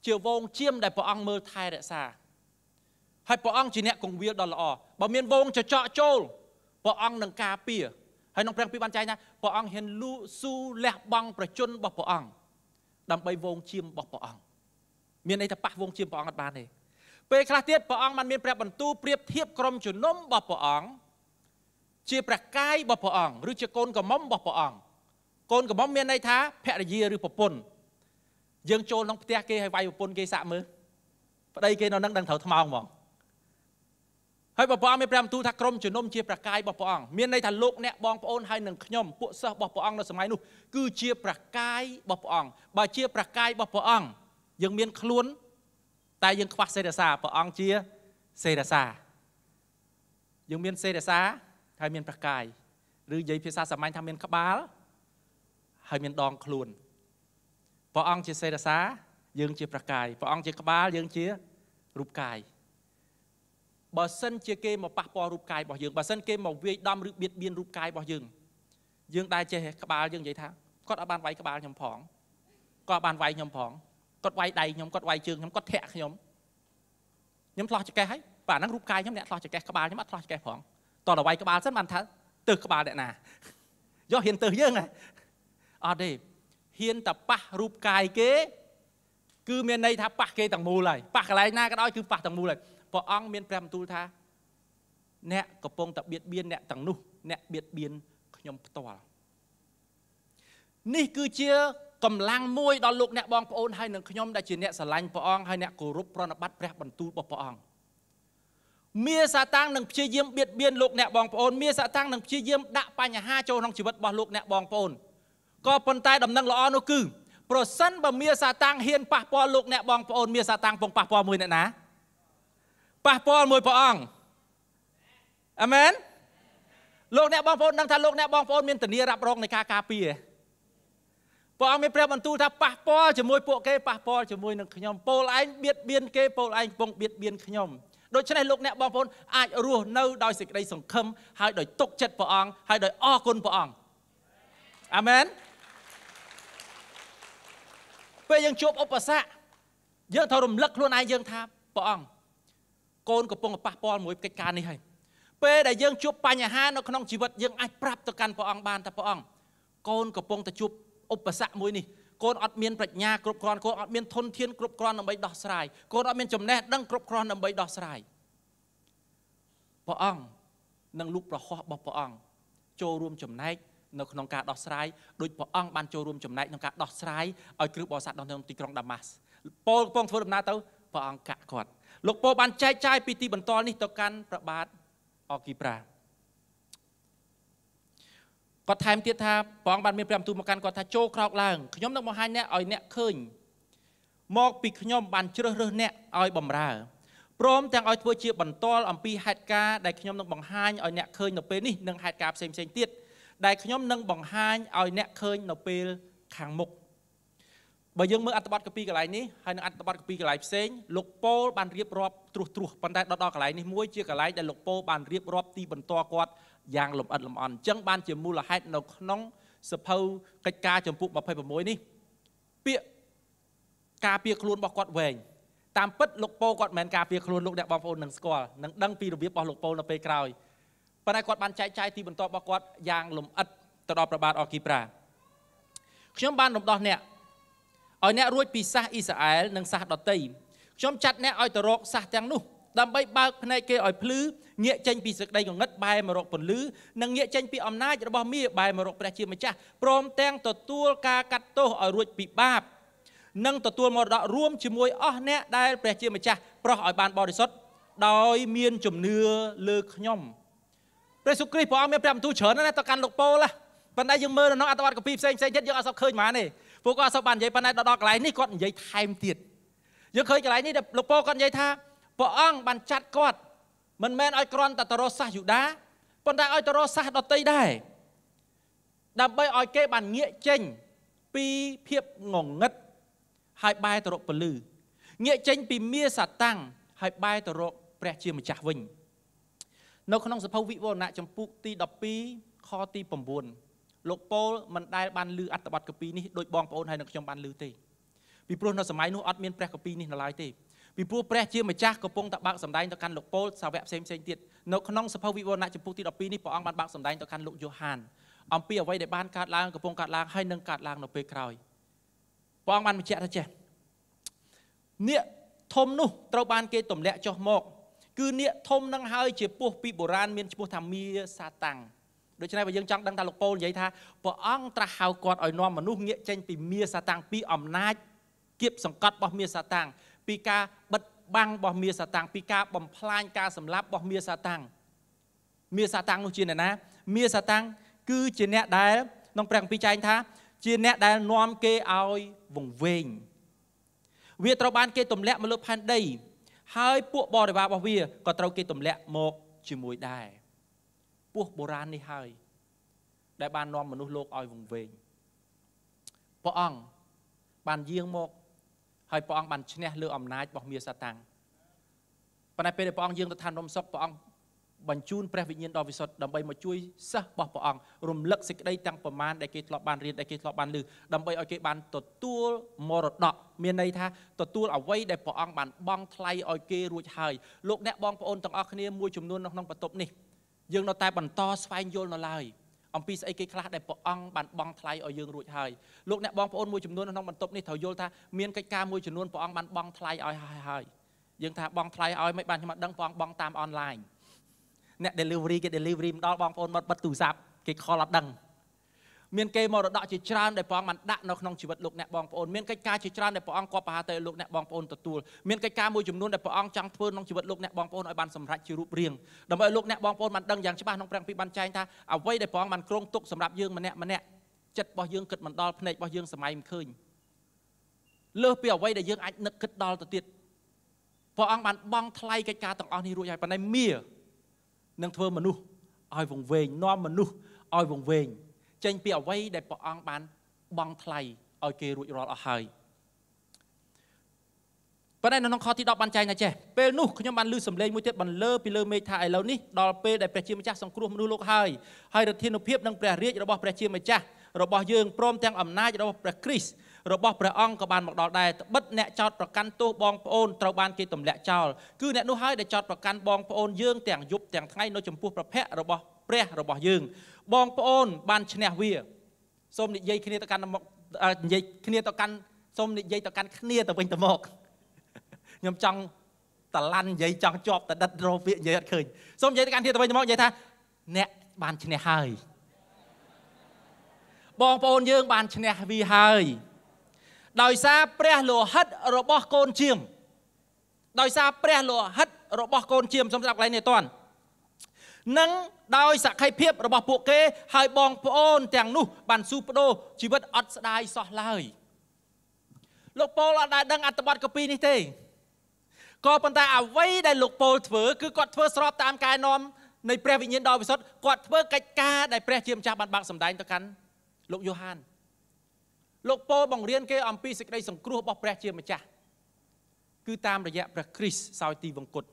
ជាវងជាមដែលព្រះអង្គមើលថែរក្សាហើយព្រះអង្គជាអ្នកគង្វាលដ៏ល្អបើមានវងចចកចូលព្រះអង្គនឹងការពារហើយក្នុងព្រះគម្ពីរបានចែងថាព្រះអង្គហ៊ានលូស៊ូលះបង់ប្រជញ្ញរបស់ព្រះអង្គដើម្បីវងជាមរបស់ព្រះអង្គមានន័យថាប៉ះវងជាមព្រះអង្គអត់បានទេពេលខ្លះទៀតព្រះអង្គបានមានព្រះបន្ទូលប្រៀបធៀបក្រុមជំនុំរបស់ព្រះអង្គជាព្រះកាយរបស់ព្រះអង្គឬជាកូនកមុំរបស់ព្រះអង្គកូនកមុំមានន័យថាភរិយាឬប្រពន្ធយើងចូលក្នុងផ្ទះគេហើយវាយប្រពន្ធគេសាក់មើលប្តីគេនៅនឹងដឹងត្រូវថ្មងហ្មងហើយបើព្រះអង្គមានព្រះបន្ទូលថាក្រុមជំនុំជាប្រកាយរបស់ព្រះអង្គមានន័យថាលោកអ្នកបងប្អូនហើយនឹងខ្ញុំពួកសិស្សរបស់ព្រះអង្គនៅសម័យនោះគឺជាប្រកាយរបស់ព្រះអង្គបើ ជាប្រកាយរបស់ព្រះអង្គយើងមានខ្លួន តែយើងខ្វះសេរសាព្រះអង្គជាសេរសា យើងមានសេរសាហើយមានប្រកាយឬនិយាយភាសាសាមញ្ញថាមានក្បាលហើយមានដងខ្លួនព្រះអង្គជាសេរសា យើងជាប្រកាយព្រះអង្គជាក្បាលយើងជារូបកាយបើសិនជាគេមកប៉ះពាល់រូបកាយរបស់យើងបើសិនគេមកវាយដំឬបៀតបៀនរូបកាយរបស់យើងយើងដែរចេះក្បាលយើងនិយាយថាគាត់អត់បានវាយក្បាលខ្ញុំផងគាត់បានវាយខ្ញុំផងគាត់វាយដៃខ្ញុំគាត់វាយជើងខ្ញុំគាត់ធាក់ខ្ញុំខ្ញុំឆ្លោះចង្កេះហើយបាទហ្នឹងរូបកាយខ្ញុំអ្នកឆ្លោះចង្កេះក្បាលខ្ញុំអត់ឆ្លោះចង្កេះផងតោះដល់វាយក្បាលសិនបានថាទើសក្បាលអ្នកណាយកហ៊ានទើសយើងហ៎អត់ទេហ៊ានតែប៉ះរូបកាយគេគឺមានន័យថាប៉ះគេទាំងមូលហើយប៉ះកន្លែងណាក៏ដោយគឺប៉ះទាំងមូលហើយព្រះអង្គមានព្រះបន្ទូលថា អ្នកកំពុងតែបៀតបៀនអ្នកទាំងនោះអ្នកបៀតបៀនខ្ញុំផ្ទាល់នេះគឺជាកម្លាំងមួយដល់លោកអ្នកបងប្អូនហើយនឹងខ្ញុំដែលជា អ្នកស្រឡាញ់ព្រះអង្គហើយអ្នកគោរពប្រណិប័តព្រះបន្ទូលរបស់ព្រះអង្គមាសាតាំងនឹងព្យាយាមបៀតបៀនលោកអ្នកបងប្អូនមាសាតាំងនឹងព្យាយាមដាក់បញ្ហាចូលក្នុងជីវិតរបស់លោកអ្នកបងប្អូនក៏ប៉ុន្តែដំណឹងល្អនោះគឺប្រសិនបើមាសាតាំងហ៊ានប៉ះពាល់លោកអ្នកបងប្អូនមាសាតាំងពងប៉ះពាល់មួយអ្នកណាប៉ះពាល់មួយព្រះអង្គអាមែនលោកអ្នកបងប្អូនដឹងថាលោកអ្នកបងប្អូនមានធានារ៉ាប់រងនៃការការពារព្រះអង្គមានព្រះបន្ទូលថាប៉ះពាល់ជាមួយពួកគេប៉ះពាល់ជាមួយនឹងខ្ញុំពោលឯងបៀតបៀនគេពោលឯងកំពុងបៀតបៀនខ្ញុំដូច្នេះលោកអ្នកបងប្អូនអាចរស់នៅដោយសេចក្តីសង្ឃឹមហើយដោយទុកចិត្តព្រះអង្គហើយដោយអរគុណព្រះអង្គអាមែនពេលយើងជួបឧបសគ្គយើងត្រូវរំលឹកខ្លួនឯងយើងថាព្រះអង្គកូនកំពុងប៉ះពាល់មួយកិច្ចការនេះហើយពេលដែលយើងជួបបញ្ហានៅក្នុងជីវិតយើងអាចប្រាប់ទៅកាន់ព្រះអង្គបានថាព្រះអង្គកូនកំពុងតែជួបឧបសគ្គមួយនេះកូនអត់មានប្រាជ្ញាគ្រប់គ្រាន់កូនអត់មានធនធានគ្រប់គ្រាន់ដើម្បីដោះស្រាយកូនអត់មានចំណេះដឹងគ្រប់គ្រាន់ដើម្បីដោះស្រាយព្រះអង្គនិងលោកប្រហោះរបស់ព្រះអង្គចូលរួមចំណែកនៅក្នុងការដោះស្រាយដោយព្រះអង្គបានចូលរួមចំណែកក្នុងការដោះស្រាយឲ្យគ្រឹះបរិស័ទនៅក្នុងទីក្រុងដាម៉ាស់ពលកំពុងធ្វើដំណើរទៅព្រះអង្គកាក់គាត់លោកពលបានចែកចាយពីទីបន្ទាល់នេះទៅកាន់ព្រះបាទអគីប្រាគាត់ថែមទៀតថាព្រះអង្គបានមានព្រះបន្ទូលមកកាន់គាត់ថាចូលក្រោកឡើងខ្ញុំនឹងបង្ហាញអ្នកឲ្យអ្នកឃើញមកពីខ្ញុំបានជ្រើសរើសអ្នកឲ្យបម្រើព្រមទាំងឲ្យធ្វើជាបន្ទាល់អំពីហេតុការដែលខ្ញុំនឹងបង្ហាញឲ្យអ្នកឃើញនៅពេលនេះនិងហេតុការផ្សេងផ្សេងទៀតដែលខ្ញុំនឹងបង្ហាញឲ្យអ្នកឃើញនៅពេលខាងមុខបើយើងមើលអត្ថបទកាពីកន្លែងនេះហើយនៅអត្ថបទកាពីកន្លែងផ្សេងលោកប៉ូលបានរៀបរាប់ត្រួសត្រាសប៉ុន្តែដល់ដល់កន្លែងនេះមួយជាកន្លែងដែលលោកប៉ូលបានរៀបរាប់ទីបន្ទាល់គាត់យ៉ាងលម្អិតលម្អន់អញ្ចឹងបានជាមូលហេតុនៅក្នុងសភៅកិច្ចការចម្ពោះ26នេះពាក្យការពារខ្លួនរបស់គាត់វែងតាមពិតលោកប៉ូលគាត់មិនមែនការពារខ្លួនលោកអ្នកបងប្អូននឹងស្គាល់នឹងដឹងពីរបៀបរបស់លោកប៉ូលនៅពេលក្រោយប៉ុន្តែគាត់បានចែកចាយទីបន្ទាប់របស់គាត់យ៉ាងលម្អិតទៅដល់ប្របាទអគីប្រាខ្ញុំបានរំដោះអ្នកឲ្យអ្នករួចពីសាសអ៊ីស្រាអែលនិងសាសដតីខ្ញុំចាត់អ្នកឲ្យទៅរកសាសទាំងនោះដើម្បីបើកភ្នែកគេឲ្យភ្លឺងាកចេញពីសេចក្តីងងឹតបែរមករកពន្លឺនិងងាកចេញពីអំណាច របស់មារបែរមករកព្រះជាម្ចាស់ព្រមទាំងទទួលការកាត់ទោសឲ្យរួចពីបាបនិងទទួលមរតករួមជាមួយអស់អ្នកដែលព្រះជាម្ចាស់ប្រោះឲ្យបានបរិសុទ្ធដោយមានជំនឿលើខ្ញុំព្រះសុគ្រីព្រះអង្គមានព្រះបន្ទូលច្រើនណាស់ទៅកាន់លោកប៉ូលប៉ុន្តែយើងមើលនៅក្នុងអត្ថបទកាពីផ្សេងផ្សេងទៀតយើងអត់សពឃើញហ្មងទេពួកគាត់អត់សពបាននិយាយប៉ុន្តែដល់កន្លែងនេះគាត់និយាយថែមទៀតយើងឃើញកន្លែងនេះលោកប៉ូលគាត់និយាយថាព្រះអង្គបានចាត់គាត់មិនមែនឲ្យគ្រាន់តែតរោសាសយូដាប៉ុន្តែឲ្យតរោសាសដតីដែរដើម្បីឲ្យគេបានងាកចេញពីភាពងងឹតហើយបែរទៅរកពលឺងាកចេញ ពីមាសាតាំងហើយបែរទៅរកព្រះជាម្ចាស់វិញនៅក្នុងសភៅវិវរណៈចម្ពោះទី12ខទី9លោកប៉ូលមិនដែលបានលើអត្ថបទកាពីនេះដោយបងប្អូនហើយនឹងខ្ញុំបានលើទេពីព្រោះនៅសម័យនោះអត់មានព្រះកាពីនេះនៅឡើយទេពីព្រោះព្រះជាម្ចាស់កំពុងតែបើកសម្ដែងទៅកាន់លោកប៉ូលសាវកផ្សេងផ្សេងទៀតនៅក្នុងសភៅវិវរណៈចម្ពោះទី12នេះព្រះអង្គបានបើកសម្ដែងទៅកាន់លោកយ៉ូហានអំពីអ្វីដែលបានកើតឡើងកំពុងកើតឡើងហើយនឹងកើតឡើងនៅពេលក្រោយព្រះអង្គបានបញ្ជាក់ថាចេះនេះធំនោះត្រូវបានគេទម្លាក់ចុះមកគឺនាគធំនឹងហើយជាពស់ពីបុរាណមានឈ្មោះថាមាសាតាំងដូច្នេះបើយើងចង់ដឹងថាលោកប៉ូលនិយាយថាព្រះអង្គត្រាស់ហៅគាត់ឲ្យនាំមនុស្សងាកចេញពីមាសាតាំងពីអំណាចគៀបសង្កត់របស់មាសាតាំង ពីការបិទបាំងរបស់មាសាតាំងពីការបំផ្លាញការសម្លាប់របស់មាសាតាំងមាសាតាំងនោះជាអ្នកណា មាសាតាំង គឺជាអ្នកដែលក្នុងព្រះគម្ពីរចែងថា ជាអ្នកដែលនាំគេឲ្យវង្វេងវាត្រូវបាន គេទម្លាក់មកលើផែនដីហើយពួកបរិវាររបស់វាក៏ត្រូវគេទម្លាក់មកជាមួយដែរពស់បុរាណនេះហើយដែលបាននាំមនុស្សលោកឲ្យវង្វេងព្រះអង្គបានយាងមកហើយព្រះអង្គបានឈ្នះលើអំណាចរបស់មារសាតាំងប៉ុន្តែពេលដែលព្រះអង្គយាងទៅឋានរំសុខព្រះអង្គបញ្ជូនព្រះវិញ្ញាណដ៏វិសុទ្ធដើម្បីមកជួយសិស្សរបស់ព្រះអង្គរំលឹកសេចក្តីទាំងប្រមាណដែលគេធ្លាប់បានរៀនដែលគេធ្លាប់បានឮដើម្បីឲ្យគេបានទទួលមរតកមានន័យថាទទួលអ្វីដែលព្រះអង្គបានបង់ថ្លៃឲ្យគេរួចហើយលោកអ្នកបងប្អូនទាំងអស់គ្នាមួយចំនួននៅក្នុងបន្ទប់នេះយើងនៅតែបន្តស្វែងយល់នៅឡើយអំពីស្អីគេខ្លះដែលព្រះអង្គបានបង់ថ្លៃឲ្យយើងរួចហើយលោកអ្នកបងប្អូនមួយចំនួននៅក្នុងបន្ទប់នេះត្រូវយល់ថាមានកិច្ចការមួយចំនួនព្រះអង្គបានបង់ថ្លៃឲ្យហើយហើយយើងថាបង់ថ្លៃឲ្យមិនបានខ្ញុំអត់ដឹងព្រះអង្គបង់តាមអនឡាញអ្នក delivery គេ delivery មកដល់បងប្អូនមកបិទទូរស័ព្ទគេ call អត់ដឹងមានគេមរតកជាច្រើនដែលព្រះអង្គបានដាក់នៅក្នុងជីវិតលោកអ្នកបងប្អូនមានកិច្ចការជាច្រើនដែលព្រះអង្គគាត់ប្រហាទៅលោកអ្នកបងប្អូនទទួលមានកិច្ចការមួយចំនួនដែលព្រះអង្គចង់ធ្វើក្នុងជីវិតលោកអ្នកបងប្អូនឲ្យបានសម្រេចជារូបរាងដើម្បីឲ្យលោកអ្នកបងប្អូនបានដឹងយ៉ាងច្បាស់ក្នុងព្រះគម្ពីរបានចែងថាអ្វីដែលព្រះអង្គបានគ្រោងទុកសម្រាប់យើងម្នាក់ម្នាក់ចិត្តរបស់យើងគិតមិនដល់ភ្នែករបស់យើងសម័យមិនឃើញលើសពីអ្វីដែលយើងអាចនឹកគិតដល់ទៅទៀតព្រះអង្គបានបង់ថ្លៃកិច្ចការទាំងអស់នេះរួចហើយប៉ុន្តែមានឹងធ្វើមនុស្សឲ្យវង្វេងនាំមនុស្សឲ្យវង្វេងចេញពីអ្វីដែលព្រះអង្គបានបង់ថ្លៃឲ្យគេរួចរាល់អស់ហើយប៉ុន្តែនៅក្នុងខទី10បានចែងថាចេះពេលនោះខ្ញុំបានលើសំឡេងមួយទៀតបន្លឺពីលើមេឃថាឥឡូវនេះដល់ពេលដែលព្រះជាម្ចាស់សង្គ្រោះមនុស្សលោកហើយហើយរាធានុភាពនិងព្រះរាជរបស់ព្រះជាម្ចាស់របស់យើងព្រមទាំងអំណាចរបស់ព្រះគ្រីស្ទរបស់ព្រះអង្គក៏បានមកដល់ដែរត្បិតអ្នកចោតប្រកាន់ទោសបងប្អូនត្រូវបានគេទម្លាក់ចោលគឺអ្នកនោះហើយដែលចោតប្រកាន់បងប្អូនយើងទាំងយប់ទាំងថ្ងៃនៅចំពោះព្រះភ័ក្ររបស់ព្រះរបស់យើងបងប្អូនបានឈ្នះវាសូមនិយាយគ្នាទៅកាន់មកនិយាយគ្នាទៅកាន់សូមនិយាយទៅកាន់គ្នាទៅវិញទៅមកខ្ញុំចង់តឡាន់និយាយចង់ជាប់តដិតរោពាកនិយាយអត់ឃើញសូមនិយាយទៅកាន់គ្នាទៅវិញទៅមកនិយាយថា អ្នកបានឈ្នះហើយបងប្អូនយើងបានឈ្នះវាហើយដោយសារព្រះលោហិតរបស់កូនជាមដោយសារព្រះលោហិត របស់កូនជាមសូមស្ដាប់កន្លែងនេះតន់និងដោយសក្ខីភាព របស់ពួកគេហើយបងប្អូន ទាំងនោះ បានស៊ូបដូរជីវិតអត់ស្ដាយសោះឡើយលោកប៉ូលអត់ដែលដឹងអត្ថបទកពីនេះទេក៏ប៉ុន្តែអ្វីដែលលោកប៉ូលធ្វើគឺគាត់ធ្វើស្របតាមការនាំនៃព្រះវិញ្ញាណដ៏បរិសុទ្ធគាត់ធ្វើកិច្ចការដែលព្រះ ជាម្ចាស់បានបាក់សម្ដែងទៅកាន់លោកយូហាន លោកប៉ូលបង្រៀនគេអំពីសេចក្តីសង្គ្រោះរបស់ព្រះជាម្ចាស់គឺតាមរយៈព្រះគ្រីស្ទសោយទីវង្គត់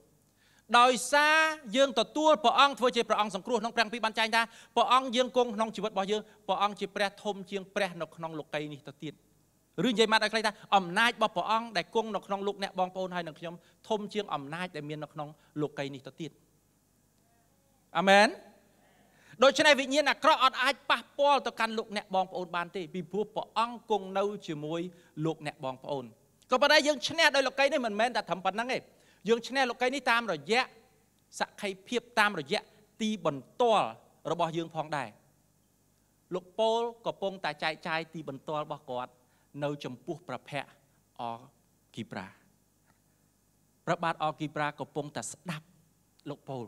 ដោយសារយើងទទួលព្រះអង្គធ្វើជាព្រះអង្គសង្គ្រោះក្នុងព្រះគម្ពីរបានចែងថាព្រះអង្គយើងគង់ក្នុងជីវិតរបស់យើងព្រះអង្គជាព្រះធំជាងព្រះនៅក្នុងលោកីយ៍នេះទៅទៀតឬនិយាយមកដល់ខ្លីថាអំណាចរបស់ព្រះអង្គដែលគង់នៅក្នុងលោកអ្នកបងប្អូនហើយនឹងខ្ញុំធំជាងអំណាចដែលមាននៅក្នុងលោកីយ៍នេះទៅទៀតអាមែនដូច្នេះវិញ្ញាណអាក្រក់អត់អាចប៉ះពាល់ទៅកាន់លោកអ្នកបងប្អូនបានទេពីព្រោះព្រះអង្គគង់នៅជាមួយលោកអ្នកបងប្អូនក៏ប៉ុន្តែយើងឈ្នះដោយលោកីយ៍នេះមិនមែនតែត្រឹមប៉ុណ្្នឹងទេយើងឈ្នះលោកីនេះតាមរយៈសក្ខីភាពតាមរយៈទីបន្ទាល់របស់យើងផងដែរលោកពូលក៏ពងតែចែកចាយទីបន្ទាល់របស់គាត់ នៅចំពោះប្រភ័ក្រអគីប្រាព្រះបាទអគីប្រាក៏ពងតែស្ដាប់លោកពូល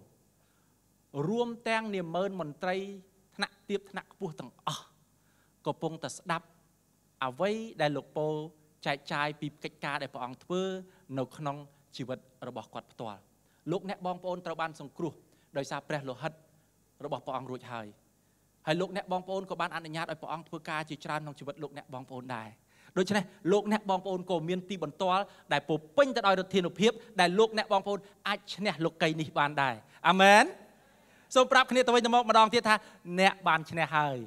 រួមទាំងនាមឺនមន្ត្រីថ្នាក់ទៀបថ្នាក់ខ្ពស់ទាំងអស់ក៏ពងតែស្ដាប់អ្វីដែលលោកពូល ចែកចាយពីកិច្ចការដែលព្រះអង្គធ្វើនៅក្នុងជីវិតរបស់គាត់ផ្ទាល់លោកអ្នកបងប្អូនត្រូវបានសង្គ្រោះដោយសារព្រះលោហិតរបស់ព្រះអង្គរួចហើយហើយលោកអ្នកបងប្អូនក៏បានអនុញ្ញាតឲ្យព្រះអង្គធ្វើការជាច្រើនក្នុងជីវិតលោកអ្នកបងប្អូនដែរដូច្នេះលោកអ្នកបងប្អូនក៏មានទីបន្ទាល់ដែលពោពេញទៅដោយឫទ្ធានុភាព ដែលលោកអ្នកបងប្អូនអាចឈ្នះលោកីនេះបានដែរអាមែនសូមប្រាប់គ្នាទៅវិញទៅមកម្ដងទៀតថា អ្នកបានឈ្នះហើយ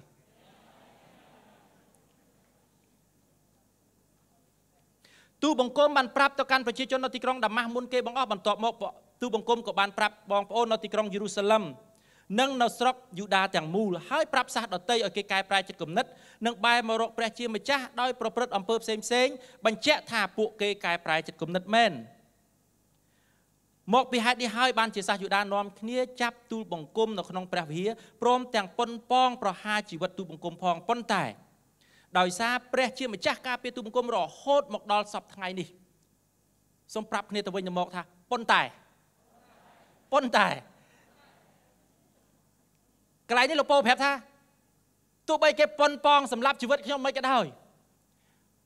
ទូបង្គំបានប្រាប់ទៅកាន់ប្រជាជននៅទីក្រុងដាម៉ាស់មុនគេបងអស់បន្ទាប់មកទូបង្គំក៏បានប្រាប់បងប្អូននៅទីក្រុងយេរូសាឡឹមនិងនៅស្រុកយូដាទាំងមូលហើយប្រាប់សាសដតីឲ្យគេកែប្រែចិត្តគំនិត និងបែរមករកព្រះជាម្ចាស់ដោយ ប្រព្រឹត្តអំពើផ្សេងផ្សេងបញ្ជាក់ថាពួកគេកែប្រែចិត្តគំនិតមែនមកពីហេតុនេះហើយបានជាសាសយូដានាំគ្នា ចាប់ទូលបង្គំនៅក្នុងព្រះវិហារព្រមទាំងប៉ុនប៉ងប្រហារជីវិតទូលបង្គំផងប៉ុន្តែដោយសារព្រះ ជាម្ចាស់ការពារទូបង្គំរហូត មកដល់សពថ្ងៃនេះសូមប្រាប់គ្នាទៅវិញទៅមកថាប៉ុន្តែប៉ុន្តែកន្លែងនេះលោកពូប្រាប់ថាទោះបីគេប៉ុនប៉ងសម្រាប់ជីវិតខ្ញុំមិនក៏ដោយ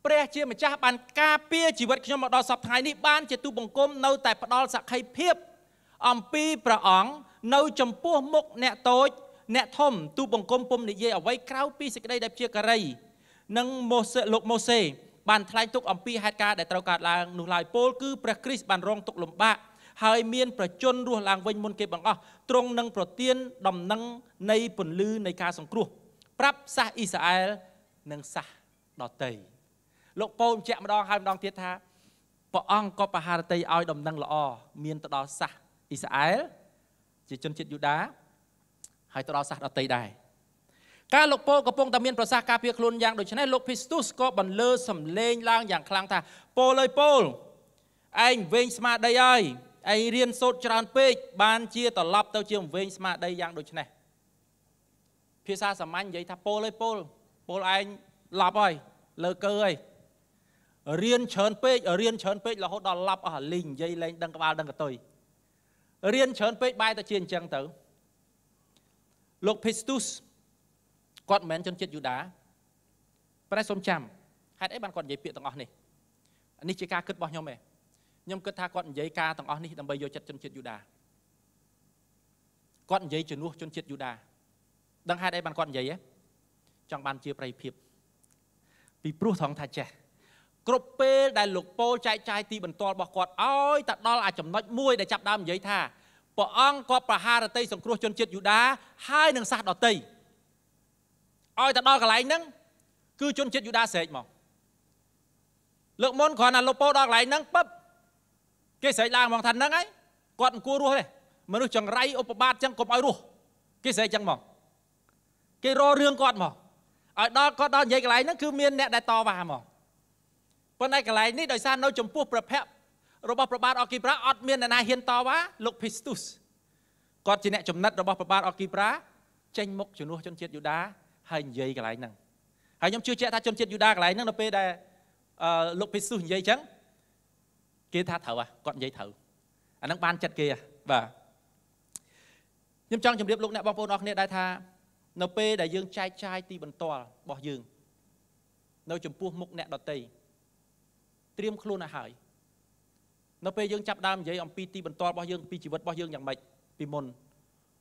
ព្រះ ជាម្ចាស់បានការពារជីវិតខ្ញុំមកដល់សពថ្ងៃនេះបានជាទូបង្គំនៅតែផ្ដល់សក្ខីភាពអំពីព្រះអង្គនៅ ចំពោះមុខអ្នកតូចអ្នកធំទូបង្គំពុំនិយាយអ្វីក្រៅពីសេចក្តីដែលជាករីនិងម៉ូសេលោកម៉ូសេបានថ្លែងទុកអំពីហេតុការណ៍ដែលត្រូវកើតឡើងនោះឡើយពោលគឺព្រះគ្រីស្ទបានរងទុកលំបាកហើយមានប្រជញ្ញរស់ឡើងវិញមុនគេបង្អស់ទ្រង់នឹងប្រទានដំណឹងនៃពន្លឺនៃការសង្គ្រោះ ប្រាប់សាសអ៊ីស្រាអែលនិងសាសដតីលោកប៉ូលបញ្ជាក់ម្ដងហើយម្ដងទៀតថាព្រះអង្គក៏បហារតីឲ្យដំណឹងល្អ មានទៅដល់សាសអ៊ីស្រាអែលជាជនជាតិយូដា ហើយទៅដល់សាសដតីដែរការលោកពូកំពុងតែមានប្រសាសន៍ការពារខ្លួនយ៉ាងដូចនេះលោកភីស្ទុសក៏បន្លឺសំឡេងឡើងយ៉ាងខ្លាំងថាពូលអើយពូលឯងវែងស្មារតីហើយឯងរៀនសូត្រច្រើនពេកបានជាត្រឡប់ទៅជាវែងស្មារតីយ៉ាងដូចនេះភាសាសាមញ្ញនិយាយថាពូលអើយពូលពូលឯងឡប់ហើយលើកើហើយរៀនច្រើនពេករៀនច្រើនពេករហូតដល់ឡប់អស់លីងនិយាយលេងដឹងក្បាលដឹងកតុយរៀនច្រើនពេកបែរទៅជាអញ្ចឹងទៅលោកភីស្ទុសគាត់មិនមែនជនជាតិយូដាប៉ុន្តែសូមចាំហេតុអីបានគាត់និយាយពាក្យទាំងអស់នេះនេះជាការគិតរបស់ខ្ញុំឯងខ្ញុំគិតថាគាត់និយាយការទាំងអស់នេះដើម្បីយកចិត្តជនជាតិយូដាគាត់និយាយជំនួសជនជាតិយូដាដឹងហេតុអីបានគាត់និយាយចង់បានជាប្រៃភាពពីព្រោះថងថាចេះគ្រប់ពេលដែលលោកពូលចែកចាយទីបន្ទាល់របស់គាត់ឲ្យទៅដល់អាចំណុចមួយដែលចាប់ដើមនិយាយថាព្រះអង្គក៏ប្រហារតីសង្គ្រោះជនជាតិយូដាហើយនឹងសាសដតីឲ្យទៅដល់កន្លែងហ្នឹងគឺជនជាតិយូដាស្រែកមកលើកមុនគ្រាន់តែលុបពោដល់កន្លែងហ្នឹងពឹបគេស្រែកឡើងហ្មងថាហ្នឹងហើយគាត់មិនគួររស់ទេមនុស្សចង្រៃឧបបាទចឹងកុំឲ្យរស់គេស្រែកចឹងមកគេររឿងគាត់មកឲ្យដល់គាត់ដល់និយាយកន្លែងហ្នឹងគឺមានអ្នកដែលតវ៉ាមកប៉ុន្តែកន្លែងនេះដោយសារនៅ ចំពោះព្រះភ័ក្ត្ររបស់ព្រះបាទអគីប្រាអត់មានអ្នកណាហ៊ានតវ៉ាលោកភីស្ទុសគាត់ជាអ្នកចំណិតរបស់ព្រះបាទអគីប្រា ចេញមុខជំនួសជនជាតិយូដាហើយនិយាយកន្លែងហ្នឹងហើយខ្ញុំជឿជាក់ថាជនជាតិយូដាកន្លែងហ្នឹងនៅពេលដែលលោកភេស៊ូសនិយាយអញ្ចឹងគេថាត្រូវហ่ะគាត់និយាយត្រូវអាហ្នឹងបានចិត្តគេហ่ะបាទខ្ញុំចង់ជម្រាបលោកអ្នកបងប្អូនអរគ្នាដែរថា នៅពេលដែលយើងចែកចាយទីបន្ទាល់របស់យើងនៅចំពោះមុខអ្នកដតីត្រៀមខ្លួនឲ្យហើយនៅពេលយើងចាប់ដើមនិយាយអំពីទីបន្ទាល់របស់យើង ពីជីវិតរបស់យើងយ៉ាងម៉េចពីមុន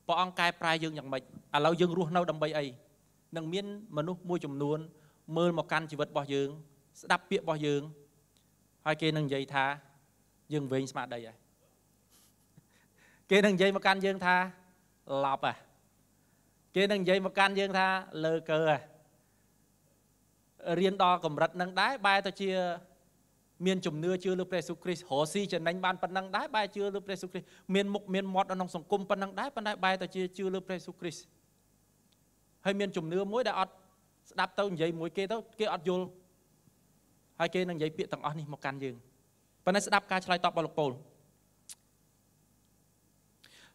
ព្រះអង្គកែប្រែយើងយ៉ាងម៉េចឥឡូវយើងរស់នៅដើម្បីអីនឹងមានមនុស្សមួយចំនួនមើលមកកាន់ជីវិតរបស់យើង ស្ដាប់ពាក្យរបស់យើងហើយគេនឹងនិយាយថាយើងវែងស្មារតីហើយគេនឹងនិយាយមកកាន់យើងថាឡប់ហ่ะគេនឹងនិយាយមកកាន់យើងថាលើកើហ่ะរៀនដល់កម្រិតនឹងដែរបែរទៅជាមានជំនឿជឿលើព្រះសុគ្រីស្ទរស់ស៊ីចំណេញបានប៉ុណ្ណឹងដែរបែរជឿលើព្រះសុគ្រីស្ទមានមុខមានមាត់នៅក្នុងសង្គមប៉ុណ្ណឹងដែរប៉ុន្តែបែរទៅជាជឿលើព្រះសុគ្រីស្ទហើយមានជំនឿមួយដែលអត់ស្ដាប់ទៅនិយាយមួយគេទៅគេអត់យល់ហើយគេនឹងនិយាយពាក្យទាំងអស់នេះមកកាន់យើងប៉ុន្តែស្ដាប់ការឆ្លើយតបរបស់លោកប៉ូល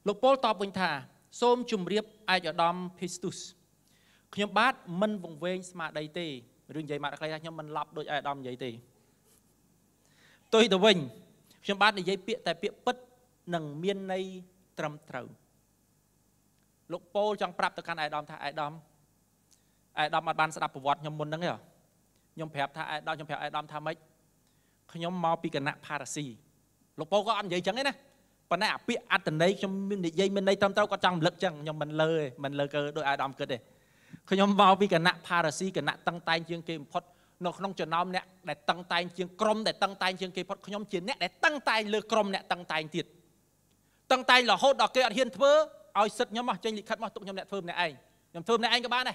លោកប៉ូលតបវិញថា សូមជម្រាបឯកឧត្តមភីស្ទុសខ្ញុំបាទមិន វង្វេងស្មារតីទេឬនិយាយមកខ្លីថាខ្ញុំមិនឡប់ដូចឯកឧត្តមនិយាយទេទុយទៅវិញ ខ្ញុំបាទនិយាយពាក្យតែពាក្យពិតនឹងមានន័យត្រឹមត្រូវលោកប៉ូលចង់ប្រាប់ទៅកាន់អៃដាមថាអៃដាមអៃដាមអត់បាន ស្ដាប់ប្រវត្តិខ្ញុំមុនហ្នឹងទេខ្ញុំប្រាប់ថាអៃដាមខ្ញុំប្រាប់អៃដាមថាម៉េចខ្ញុំមកពីគណៈផារ៉ាស៊ីលោកប៉ូលក៏អត់និយាយចឹងទេណាប៉ុន្តែអាពាក្យអត្តន័យខ្ញុំមាននិយាយមានន័យត្រឹមត្រូវគាត់ចង់រំលឹកចឹងខ្ញុំមិនលើទេមិនលើកើដោយអៃដាមគិតទេខ្ញុំមកពីគណៈផារ៉ាស៊ីគណៈតឹងតែងជាងគេបំផុតនៅក្នុងចំណោមអ្នកដែលតឹងតែងជាង ក្រុមដែលតឹងតែងជាងគេផុតខ្ញុំជាអ្នកដែលតឹងតែងលើក្រុមអ្នកតឹងតែងទៀតតឹងតែងរហូតដល់គេអត់ហ៊ានធ្វើឲ្យសិទ្ធខ្ញុំមកចេញលិខិតមកទុកខ្ញុំអ្នកធ្វើម្នាក់ឯងខ្ញុំធ្វើម្នាក់ឯងក៏បានដែរ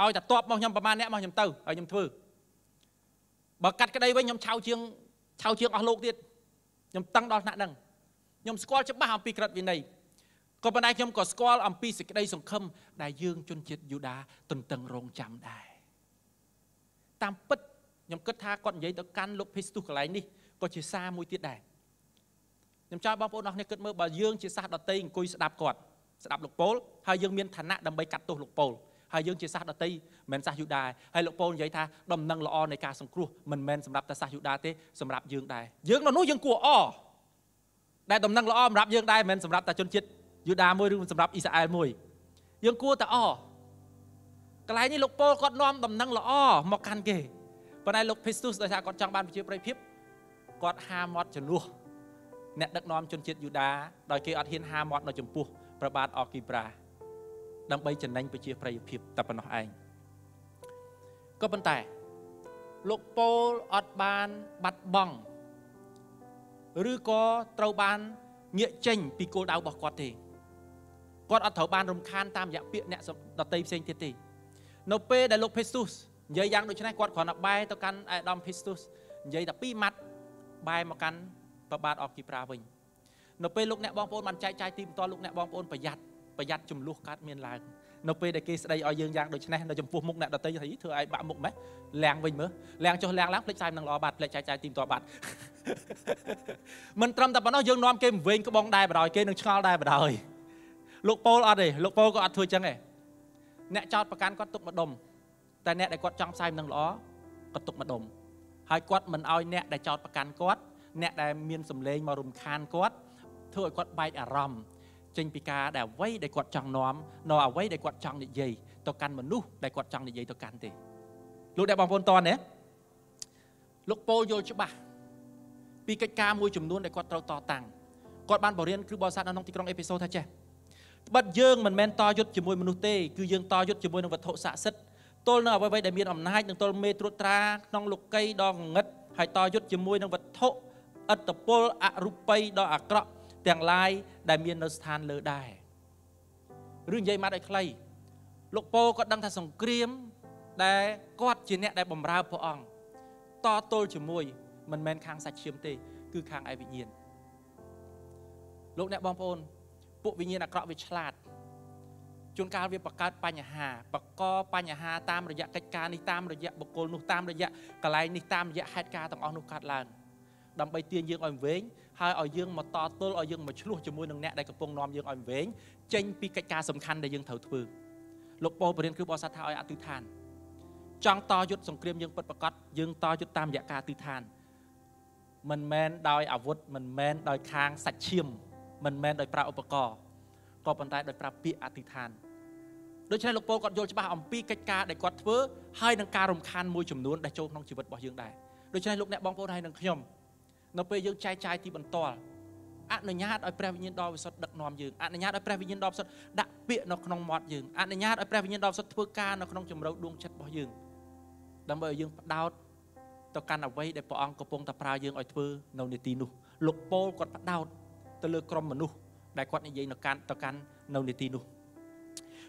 ឲ្យតែតបមកខ្ញុំប្រហែលអ្នកមកខ្ញុំទៅហើយខ្ញុំធ្វើបើកាត់ក្តីវិញខ្ញុំឆៅជាងឆៅជាងអស់លោកទៀតខ្ញុំតឹងដល់ថ្នាក់ហ្នឹងខ្ញុំស្គាល់ច្បាស់អំពីក្រិតវិន័យក៏ប៉ុន្តែខ្ញុំក៏ស្គាល់អំពីសេចក្តីសង្ឃឹមដែលយើងជនជាតិយូដាទន្ទឹងរង់ចាំដែរតាមពិតខ្ញុំគិតថាគាត់និយាយទៅកាន់លោកភេស្ទុសកន្លែងនេះក៏ជាសារមួយទៀតដែរខ្ញុំចង់បងប្អូនអរគ្នាគិតមើលបើយើងជាសាសដតីអង្គុយស្ដាប់គាត់ស្ដាប់លោកប៉ូលហើយយើងមានឋានៈដើម្បីកាត់ទោសលោកប៉ូលហើយយើងជាសាសដតីមិនមែនសាសយូដាហើយលោកប៉ូលនិយាយថាដំណឹងល្អនៃការសង្គ្រោះមិនមែនសម្រាប់តែសាសយូដាទេសម្រាប់យើងដែរយើងនៅនោះយើងគួរអដែលដំណឹងល្អសម្រាប់យើងដែរមិនមែនសម្រាប់តែជនជាតិយូដាមួយឬសម្រាប់អ៊ីស្រាអែលមួយយើងគួរតែអកន្លែងនេះលោកប៉ូលគាត់នាំដំណឹងល្អមកកាន់គេប៉ុន្តែលោកភេស្ទុសដោយសារគាត់ចង់បានប្រជាប្រិយភាពគាត់ហាមាត់ចំនួនអ្នកដឹកនាំជនជាតិយូដាដោយគេអត់ហ៊ានហាមាត់នៅចំពោះព្រះបាទអគីប្រាដើម្បីចំណេញប្រជាប្រិយភាពតែប៉ុណ្ណោះឯងក៏ប៉ុន្តែលោកពូលអត់បានបាត់បង់ឬក៏ត្រូវបានងាកចេញពីគោលដៅរបស់គាត់ទេគាត់អត់ត្រូវបានរំខានតាមរយៈពាក្យអ្នកដតីផ្សេងទៀតទេនៅពេលដែលលោកភេស៊ូសនិយាយយ៉ាងដូចនេះគាត់គ្រាន់តែបែរទៅកាន់អាដាមភេស៊ូសនិយាយតែពីរម៉ាត់បែរមកកាន់ប្របាទអកគីប្រាវិញនៅពេលលោកអ្នកបងប្អូនបានចែកចាយទីផ្ទាល់លោកអ្នកបងប្អូនប្រយ័ត្នប្រយ័ត្នចំនួនកើតមានឡើងនៅពេលដែលគេស្ដីឲ្យយើងយ៉ាងដូចនេះនៅចំពោះមុខអ្នកដតីថាធ្វើឲ្យបាក់មុខម៉េះលាងវិញមើលលាងចុះលាងឡើងភ្លេចសាយនឹងល្អបាត់ភ្លេចចែកចាយទីផ្ទាល់បាត់មិនត្រឹមតែប៉ុណ្ណោះយើងនាំគេវែងក្បងដែរបដ ாய் គេនឹងឆ្ងល់ដែរបដ ாய் លោកប៉ូលអត់ទេលោកប៉ូលក៏អត់ធ្វើចឹងទេអ្នកចោតប្រកាន់គាត់ទុកម្ដុំតែអ្នកដែលគាត់ចង់ផ្សាយនឹងល្អក៏ទុកម្ដុំហើយគាត់មិនឲ្យអ្នកដែលចោតប្រកាន់គាត់អ្នកដែលមានសម្លេងមករំខានគាត់ធ្វើឲ្យគាត់បែកអារម្មណ៍ចេញពីការដែលអ្វីដែលគាត់ចង់នាំនៅអ្វីដែលគាត់ចង់និយាយទៅកាន់មនុស្សដែលគាត់ចង់និយាយទៅកាន់ទេលោកអ្នកបងប្អូនតើណាលោកប៉ូលយល់ច្បាស់ពីកិច្ចការមួយចំនួនដែលគាត់ត្រូវតតាំងគាត់បានបរៀនគ្រឹះបរិស័ទនៅក្នុងទីក្រុងអេពីសូថាចេះត្បិតយើងមិនមែនតយុទ្ធជាមួយមនុស្សទេ គឺយើងតយុទ្ធជាមួយនឹងវត្ថុស័ក្តិសិទ្ធិទល់នឹងអ្វីៗដែលមានអំណាចនឹងទល់មេត្រួតត្រាក្នុងលោកីដ៏ងងឹតហើយតយុទ្ធជាមួយនឹងវត្ថុឥទ្ធិពលអរូបីដ៏អាក្រក់ទាំងឡាយដែលមាននៅស្ថានលើដែរឬនិយាយមកឲ្យខ្លី លោកពូក៏ដឹងថាសង្គ្រាមដែលគាត់ជាអ្នកដែលបម្រើព្រះអង្គតទល់ជាមួយមិនមែនខាងសាច់ឈាមទេ គឺខាងឯវិញ្ញាណលោកអ្នកបងប្អូន ពួកវិញ្ញាណអាក្រក់វាឆ្លាតជួនកាលវាបង្កើតបញ្ហាបកបញ្ហាតាមរយៈកិច្ចការនេះតាមរយៈបុគ្គលនោះតាមរយៈកលែងនេះតាមរយៈហេតុការណ៍ទាំងអស់នោះកើតឡើងដើម្បីទាញយើងឲ្យវែងហើយឲ្យយើងមកតទល់ឲ្យយើងមកឆ្លោះជាមួយនឹងអ្នកដែលកំពុងនាំយើងឲ្យវែងចេញពីកិច្ចការសំខាន់ដែលយើងត្រូវធ្វើលោកប៉ូលបរិញ្ញគឺបោះសាថាឲ្យអតិថាន ចង់តយុទ្ធសង្គ្រាមយើងពិតប្រកបយើងតយុទ្ធតាមរយៈការអតិថានមិនមែនដោយអាវុធមិនមែនដោយខាងសាច់ឈាម មិនមែនដោយប្រើឧបករណ៍ក៏ប៉ុន្តែដោយប្រើពាក្យអតិថានដូច្នេះលោកប៉ូលគាត់យល់ច្បាស់អំពីកិច្ចការដែលគាត់ធ្វើហើយនឹងការរំខានមួយចំនួនដែលចូលក្នុងជីវិតរបស់យើងដែរដូច្នេះលោកអ្នកបងប្អូនហើយនឹងខ្ញុំនៅពេលយើងចែកចាយទីបន្ទាល់អនុញ្ញាតឲ្យព្រះវិញ្ញាណដ៏វិសុទ្ធដឹកនាំយើងអនុញ្ញាតឲ្យព្រះវិញ្ញាណដ៏វិសុទ្ធដាក់ពាក្យនៅក្នុងមាត់យើងអនុញ្ញាតឲ្យព្រះវិញ្ញាណដ៏វិសុទ្ធធ្វើការនៅក្នុងជំរៅដួងចិត្តរបស់យើងដើម្បីឲ្យយើងផ្ដោតទៅកាន់អ្វីដែលព្រះអង្គកំពុងតែប្រើយើងឲ្យធ្វើនៅនាទីនោះលោកប៉ូលគាត់ផ្ដោតទៅលើក្រុមមនុស្សដែលគាត់និយាយនៅកាន់ទៅកាន់នៅនាទីនោះ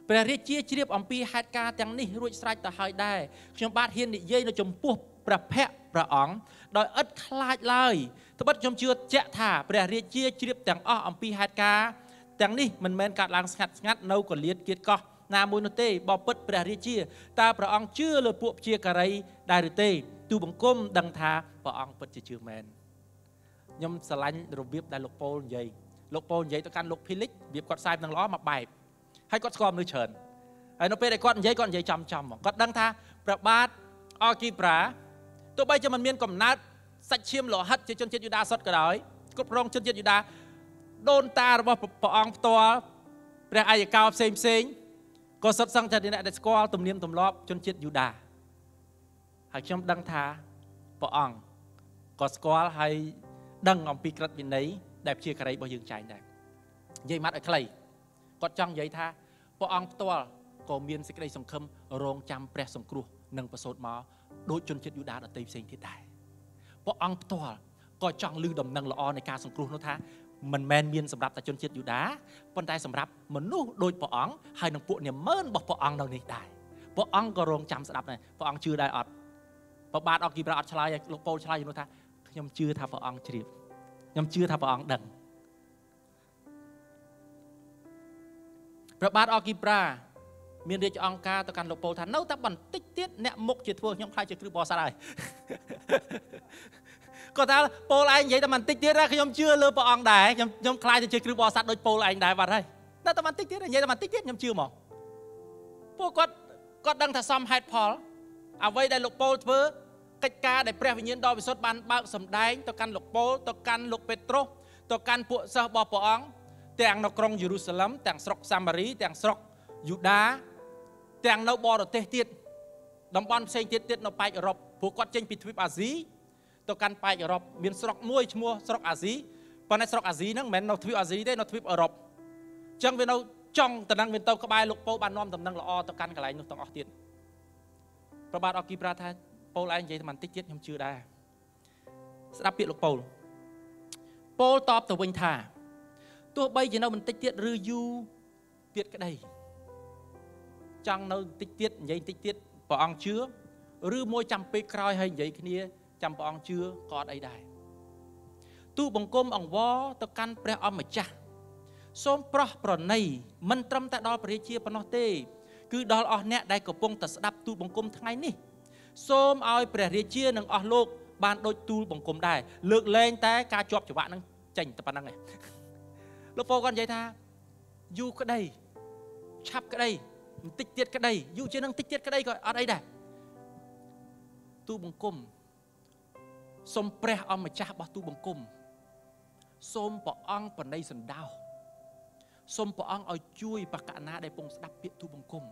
ព្រះរាជាជ្រាបអំពីហេតុការណ៍ទាំងនេះរួចស្រេចទៅហើយដែរខ្ញុំបាទហ៊ាននិយាយនៅចំពោះព្រះភ័ក្ត្រព្រះអង្គដោយឥតខ្លាចឡើយត្បិតខ្ញុំជឿជាក់ថាព្រះរាជាជ្រាបទាំងអស់អំពីហេតុការណ៍ទាំងនេះមិនមែនកើតឡើងស្ងាត់ស្ងាត់នៅកលៀតគៀតកោះណាមួយនោះទេបបិទ្ធព្រះរាជាតើព្រះអង្គជឿលើពួកជាការីដែរឬទេទូបង្គំដឹងថាព្រះអង្គពិតជាជឿមែនខ្ញុំស្រឡាញ់របៀបដែលលោកប៉ូលនិយាយលោកប៉ូលនិយាយទៅកាន់លោកភីលិចរបៀបគាត់ផ្សាយនឹងល្អមកបែបហើយគាត់ស្គាល់មនុស្សច្រើនហើយនៅពេលដែលគាត់និយាយគាត់និយាយចំចំគាត់ដឹងថាព្រះបាទអគីប្រាទោះបីជាមិនមានកំណើតសាច់ឈាមលោហិត ជាជនជាតិយូដាសុទ្ធក៏ដោយគ្រប់គ្រងជនជាតិយូដា ដូនតារបស់ព្រះអង្គផ្ទាល់ព្រះអាយកោផ្សេងផ្សេងក៏សុទ្ធសឹងតែអ្នកដែលស្គាល់ទំនៀមទម្លាប់ជនជាតិយូដាហើយខ្ញុំដឹងថាព្រះអង្គក៏ស្គាល់ហើយដឹងអំពីក្រឹតវិន័យដែលជាការីរបស់យើងចែងដែរនិយាយម៉ាត់ឲ្យខ្លីគាត់ចង់និយាយថាព្រះអង្គផ្ទាល់ក៏មានសេចក្តីសង្ឃឹមរងចាំព្រះសង្គ្រោះនឹងប្រសូតមកដូចជនជាតិយូដាដទៃផ្សេងទៀតដែរព្រះអង្គផ្ទាល់ក៏ចង់លើដំណឹងល្អនៃការសង្គ្រោះនោះថាមិនមែនមានសម្រាប់តែជនជាតិយូដាប៉ុន្តែសម្រាប់មនុស្សដូចព្រះអង្គហើយនឹងពួកនាម៉ឺនរបស់ព្រះអង្គនៅនេះដែរព្រះអង្គក៏រងចាំស្ដាប់ដែរព្រះអង្គជឿដែរអត់ប្របាទអគីប្រាអត់ឆ្លើយលោកប៉ូលឆ្លើយជំនួសថាខ្ញុំជឿថាព្រះអង្គជ្រាបខ្ញុំជឿថាព្រះអង្គដឹងប្របាទអគីប្រាមានរាជអង្គការទៅកាន់លោកពលថានៅតែបន្តិចទៀតអ្នកមុខជាធ្វើខ្ញុំខ្លាចជាគ្រឹះបោះសាត់ហើយគាត់ថាពលឯងនិយាយតែបន្តិចទៀតខ្ញុំជឿលើព្រះអង្គដែរខ្ញុំខ្ញុំខ្លាចទៅជាគ្រឹះបោះសាត់ដូចពលឯងដែរបាត់ហើយនៅតែបន្តិចទៀតនិយាយតែបន្តិចទៀតខ្ញុំជឿមកពួកគាត់គាត់ដឹងថាសមហេតុផល អ្វីដែលលោកពលធ្វើកិច្ចការដែលព្រះវិញ្ញាណដ៏វិសុទ្ធបានបើកសម្ដែងទៅកាន់លោកពលទៅកាន់លោកពេត្រុសទៅកាន់ពួកសិស្សរបស់ព្រះអង្គទាំងនៅក្រុងយេរូសាឡឹមទាំងស្រុកសាម៉ារីទាំងស្រុកយូដាទាំងនៅបរទេសទៀតតំបន់ផ្សេងទៀតទៀតនៅប៉ែកអឺរ៉ុបពួកគាត់ចេញពីទ្វីបអាស៊ីទៅកាន់ប៉ែកអឺរ៉ុបមានស្រុកមួយឈ្មោះស្រុកអាស៊ីប៉ុន្តែស្រុកអាស៊ីហ្នឹងមិនមែននៅទ្វីបអាស៊ីទេនៅទ្វីបអឺរ៉ុបអញ្ចឹងវានៅចង់តំណែងវាទៅក្បែរលោកពៅបាននាំតំណែងល្អទៅកាន់កន្លែងនោះទាំងអស់ទៀតប្របាទអគីប្រាថាពៅឯងនិយាយតែបន្តិចទៀតខ្ញុំជឿដែរស្ដាប់ពាក្យលោកពៅពៅតបទៅវិញថាទោះបីជានៅបន្តិចទៀតឬយូរទៀតក្តីចង់នៅតិចទៀតនិយាយតិចទៀតព្រះអង្គជឿឬមួយចាំពេលក្រោយហើយនិយាយគ្នាចាំព្រះអង្គជឿក៏អត់អីដែរទូបង្គំអង្វរទៅកាន់ព្រះអម្ចាស់សូមប្រោះប្រណីមិនត្រឹមតែដល់ព្រះរាជាប៉ុណ្ណោះទេ គឺដល់អស់អ្នកដែលកំពុងតែស្ដាប់ទូបង្គំថ្ងៃនេះ សូមឲ្យព្រះរាជានិងអស់លោកបានដូចទូលបង្គំដែរលើកលែងតែការជាប់ច្បាក់នឹងចេញតែប៉ុណ្្នឹងឯងលោកពូគាត់និយាយថាយូរក្តីឆាប់ក្តីបន្តិចទៀតក្តីយូរជាងនឹងតិចទៀតក្តីក៏អត់អីដែរទូបង្គំសូមព្រះអម្ចាស់របស់ទូបង្គំសូមព្រះអង្គបណៃសណ្ដោសូមព្រះអង្គឲ្យជួយបកណាដែលពងស្ដាប់ពាក្យទូបង្គំ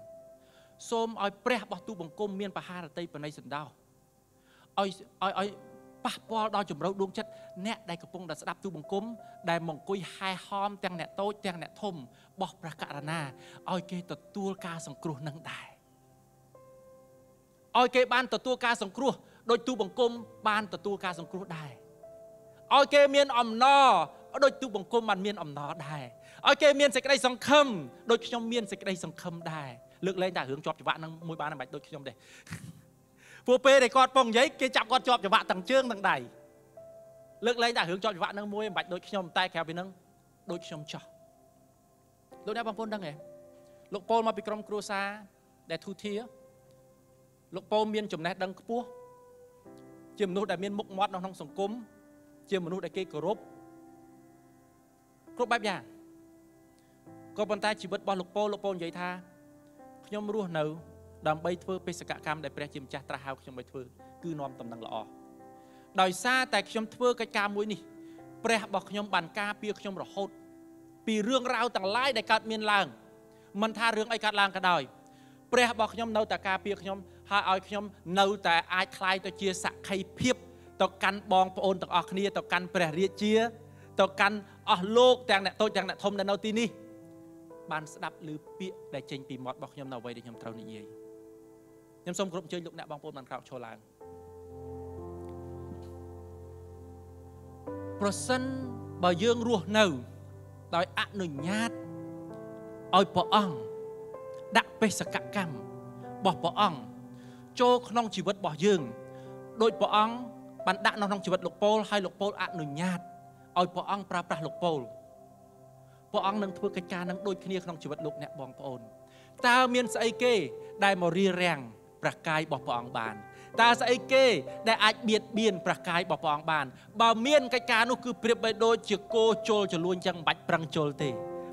សូមឲ្យព្រះរបស់ទូបង្គំមានបហារតីបណៃសណ្ដោឲ្យឲ្យឲ្យប៉ះពាល់ដល់ជំរៅដួងចិត្តអ្នកដែលកំពុងតែស្ដាប់ទូបង្គំដែលមកអង្គុយហែហោមទាំងអ្នកតូចទាំងអ្នក ធំបោះព្រះករណាឲ្យគេទទួលការសង្គ្រោះនឹងដែរឲ្យគេបានទទួលការសង្គ្រោះដោយទូបង្គំ បាន ទទួលការសង្គ្រោះដែរឲ្យគេមានអំណរដោយទូបង្គំបានមានអំណរដែរឲ្យគេមានសេចក្តីសង្ឃឹមដូចខ្ញុំមានសេចក្តីសង្ឃឹមដែរលើកលែងតែរឿងជាប់ច្បាក់នឹងមួយបានមិនបាច់ដូចខ្ញុំទេព្រោះពេលដែលគាត់ពងនិយាយគេចាប់គាត់ជាប់ចង្វាក់ទាំងជើងទាំងដៃលើកលែងតែរឿងជាប់ចង្វាក់នឹងមួយមិនបាច់ដូចខ្ញុំតែក្រៅពីនឹងដូចខ្ញុំចោះលោកអ្នកបងប្អូនដឹងទេលោកប៉ូលមកពីក្រុមគ្រួសារដែលធូធាលោកប៉ូលមានចំណេះដឹងខ្ពស់ជាមនុស្សដែលមានមុខមាត់នៅក្នុងសង្គមជាមនុស្សដែលគេគោរពគ្រប់បែបយ៉ាងក៏ប៉ុន្តែជីវិតរបស់លោកប៉ូលលោកប៉ូលនិយាយថាខ្ញុំរស់នៅដើម្បីធ្វើបេសកកម្មដែលព្រះជាម្ចាស់ត្រាស់ហៅខ្ញុំឲ្យធ្វើគឺនាំដំណឹងល្អដោយសារតែខ្ញុំធ្វើកិច្ចការមួយនេះព្រះរបស់ខ្ញុំ បានការពារខ្ញុំរហូតពីរឿងរ៉ាវទាំងឡាយដែលកើតមានឡើងមិនថារឿងអីកើតឡើងក៏ដោយព្រះរបស់ខ្ញុំ នៅតែការពារខ្ញុំហើយឲ្យខ្ញុំនៅតែអាចคลายទៅជាសក្ខីភាពទៅកាន់បងប្អូនទាំងអស់គ្នាទៅកាន់ព្រះរាជាទៅកាន់អស់លោកទាំងអ្នកតូចទាំងអ្នកធំនៅទីនេះបានស្ដាប់ឮពាក្យដែលចេញពីមាត់របស់ខ្ញុំនៅអ្វីដែលខ្ញុំត្រូវនិយាយខ្ញុំសូមគោរពអញ្ជើញលោកអ្នកបងប្អូនបានក្រោកឈរឡើងប្រសិនបើយើងរស់នៅដោយអនុញ្ញាតឲ្យព្រះអង្គដាក់បេសកកម្មរបស់ព្រះអង្គចូលក្នុងជីវិតរបស់យើងដោយព្រះអង្គបានដាក់នៅក្នុងជីវិតលោកពូលហើយលោកពូលអនុញ្ញាតឲ្យព្រះអង្គប្រើប្រាស់លោកពូលព្រះអង្គនឹងធ្វើកិច្ចការនឹងដូចគ្នាក្នុងជីវិតលោកអ្នកបងប្អូនតើមានស្អីគេ ដែលមករារាំងព្រះកាយរបស់ព្រះអង្គបានតើស្អីគេដែលអាចបៀតបៀនព្រះកាយរបស់ព្រះអង្គបានបើមានកិច្ចការនោះគឺប្រៀបបីដូចជាគោជុលចលួនចឹងមិនបាច់ប្រឹងជុលទេ